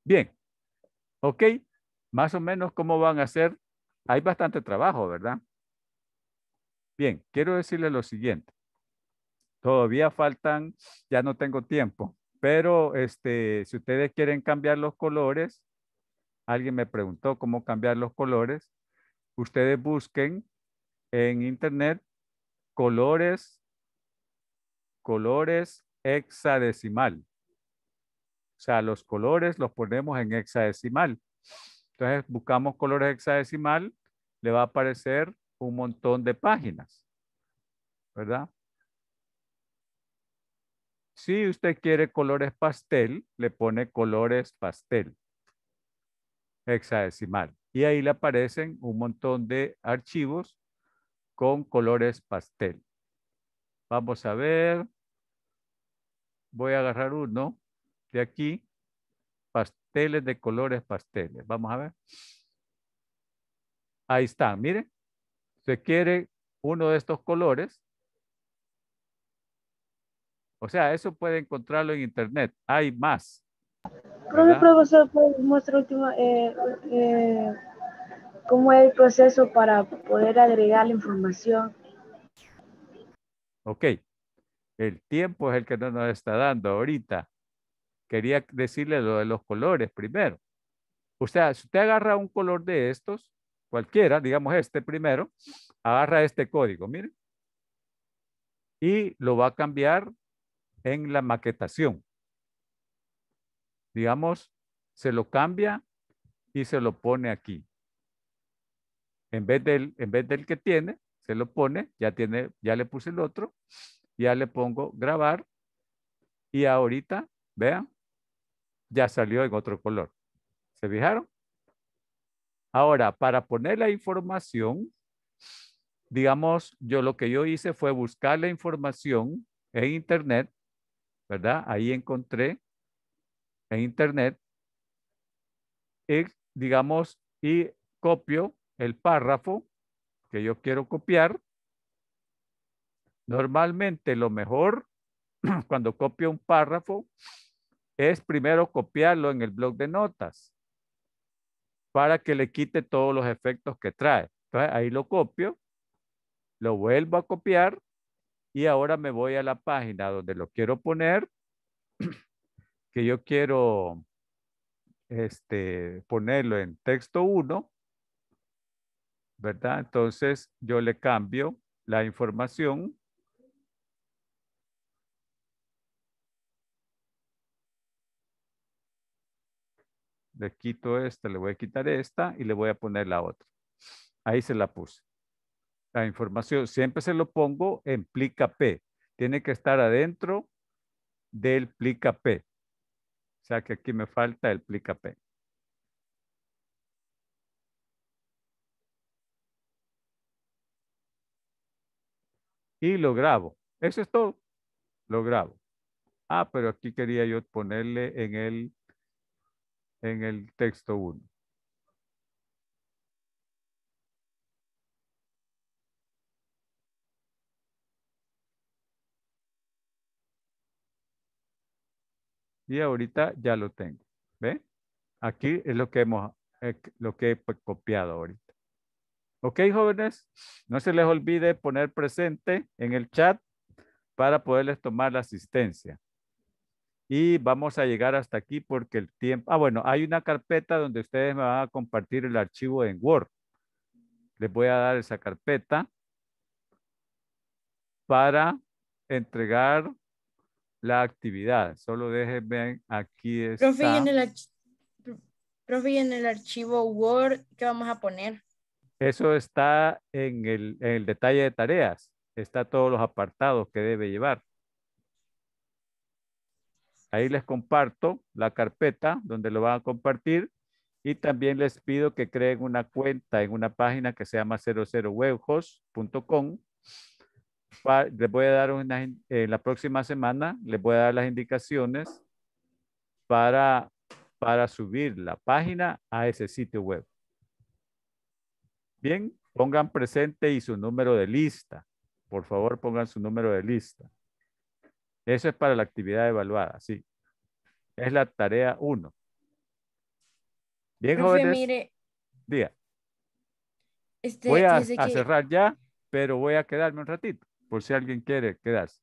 Bien. ¿Ok? Más o menos cómo van a hacer. Hay bastante trabajo, ¿verdad? Bien, quiero decirle lo siguiente. Todavía faltan, ya no tengo tiempo. Pero este, si ustedes quieren cambiar los colores, alguien me preguntó cómo cambiar los colores, ustedes busquen en internet colores, colores hexadecimal. O sea, los colores los ponemos en hexadecimal. Entonces buscamos colores hexadecimal, le va a aparecer un montón de páginas, ¿verdad? Si usted quiere colores pastel, le pone colores pastel hexadecimal. Y ahí le aparecen un montón de archivos con colores pastel. Vamos a ver. Voy a agarrar uno de aquí. Pasteles de colores pasteles. Vamos a ver. Ahí está, miren. Se quiere uno de estos colores, o sea, eso puede encontrarlo en internet. Hay más. Pues, eh, eh, cómo es el proceso para poder agregar la información. Ok. El tiempo es el que no nos está dando ahorita. Quería decirle lo de los colores primero. O sea, si usted agarra un color de estos, cualquiera, digamos este primero, agarra este código, miren, y lo va a cambiar en la maquetación. Digamos, se lo cambia y se lo pone aquí. En vez del, en vez del que tiene, se lo pone, ya, tiene, ya le puse el otro, ya le pongo grabar y ahorita, vean, ya salió en otro color. ¿Se fijaron? Ahora, para poner la información, digamos, yo lo que yo hice fue buscar la información en internet ¿verdad? Ahí encontré en internet, y, digamos, y copio el párrafo que yo quiero copiar. Normalmente lo mejor cuando copio un párrafo es primero copiarlo en el blog de notas para que le quite todos los efectos que trae. Entonces ahí lo copio, lo vuelvo a copiar y ahora me voy a la página donde lo quiero poner, que yo quiero este, ponerlo en texto 1, ¿verdad? Entonces yo le cambio la información. Le quito esta, le voy a quitar esta y le voy a poner la otra. Ahí se la puse la información, siempre se lo pongo en plica P. Tiene que estar adentro del plica P. O sea que aquí me falta el plica P. Y lo grabo. Eso es todo. Lo grabo. Ah, pero aquí quería yo ponerle en el, en el texto 1. y ahorita ya lo tengo. ¿Ve? Aquí es lo que hemos, eh, lo que he copiado ahorita. Ok, jóvenes, no se les olvide poner presente en el chat para poderles tomar la asistencia. Y vamos a llegar hasta aquí porque el tiempo... Ah, bueno, hay una carpeta donde ustedes me van a compartir el archivo en Word. Les voy a dar esa carpeta para entregar la actividad. Solo déjenme, aquí está. en el, archivo Word, ¿qué vamos a poner? Eso está en el, en el detalle de tareas. Está todos los apartados que debe llevar. Ahí les comparto la carpeta donde lo van a compartir y también les pido que creen una cuenta en una página que se llama 00webhost.com les voy a dar una, la próxima semana, les voy a dar las indicaciones para, para subir la página a ese sitio web. Bien, pongan presente y su número de lista. Por favor, pongan su número de lista. Eso es para la actividad evaluada, sí. Es la tarea uno Bien, jóvenes. Mire, este, voy a cerrar ya, pero voy a quedarme un ratito por si alguien quiere quedarse.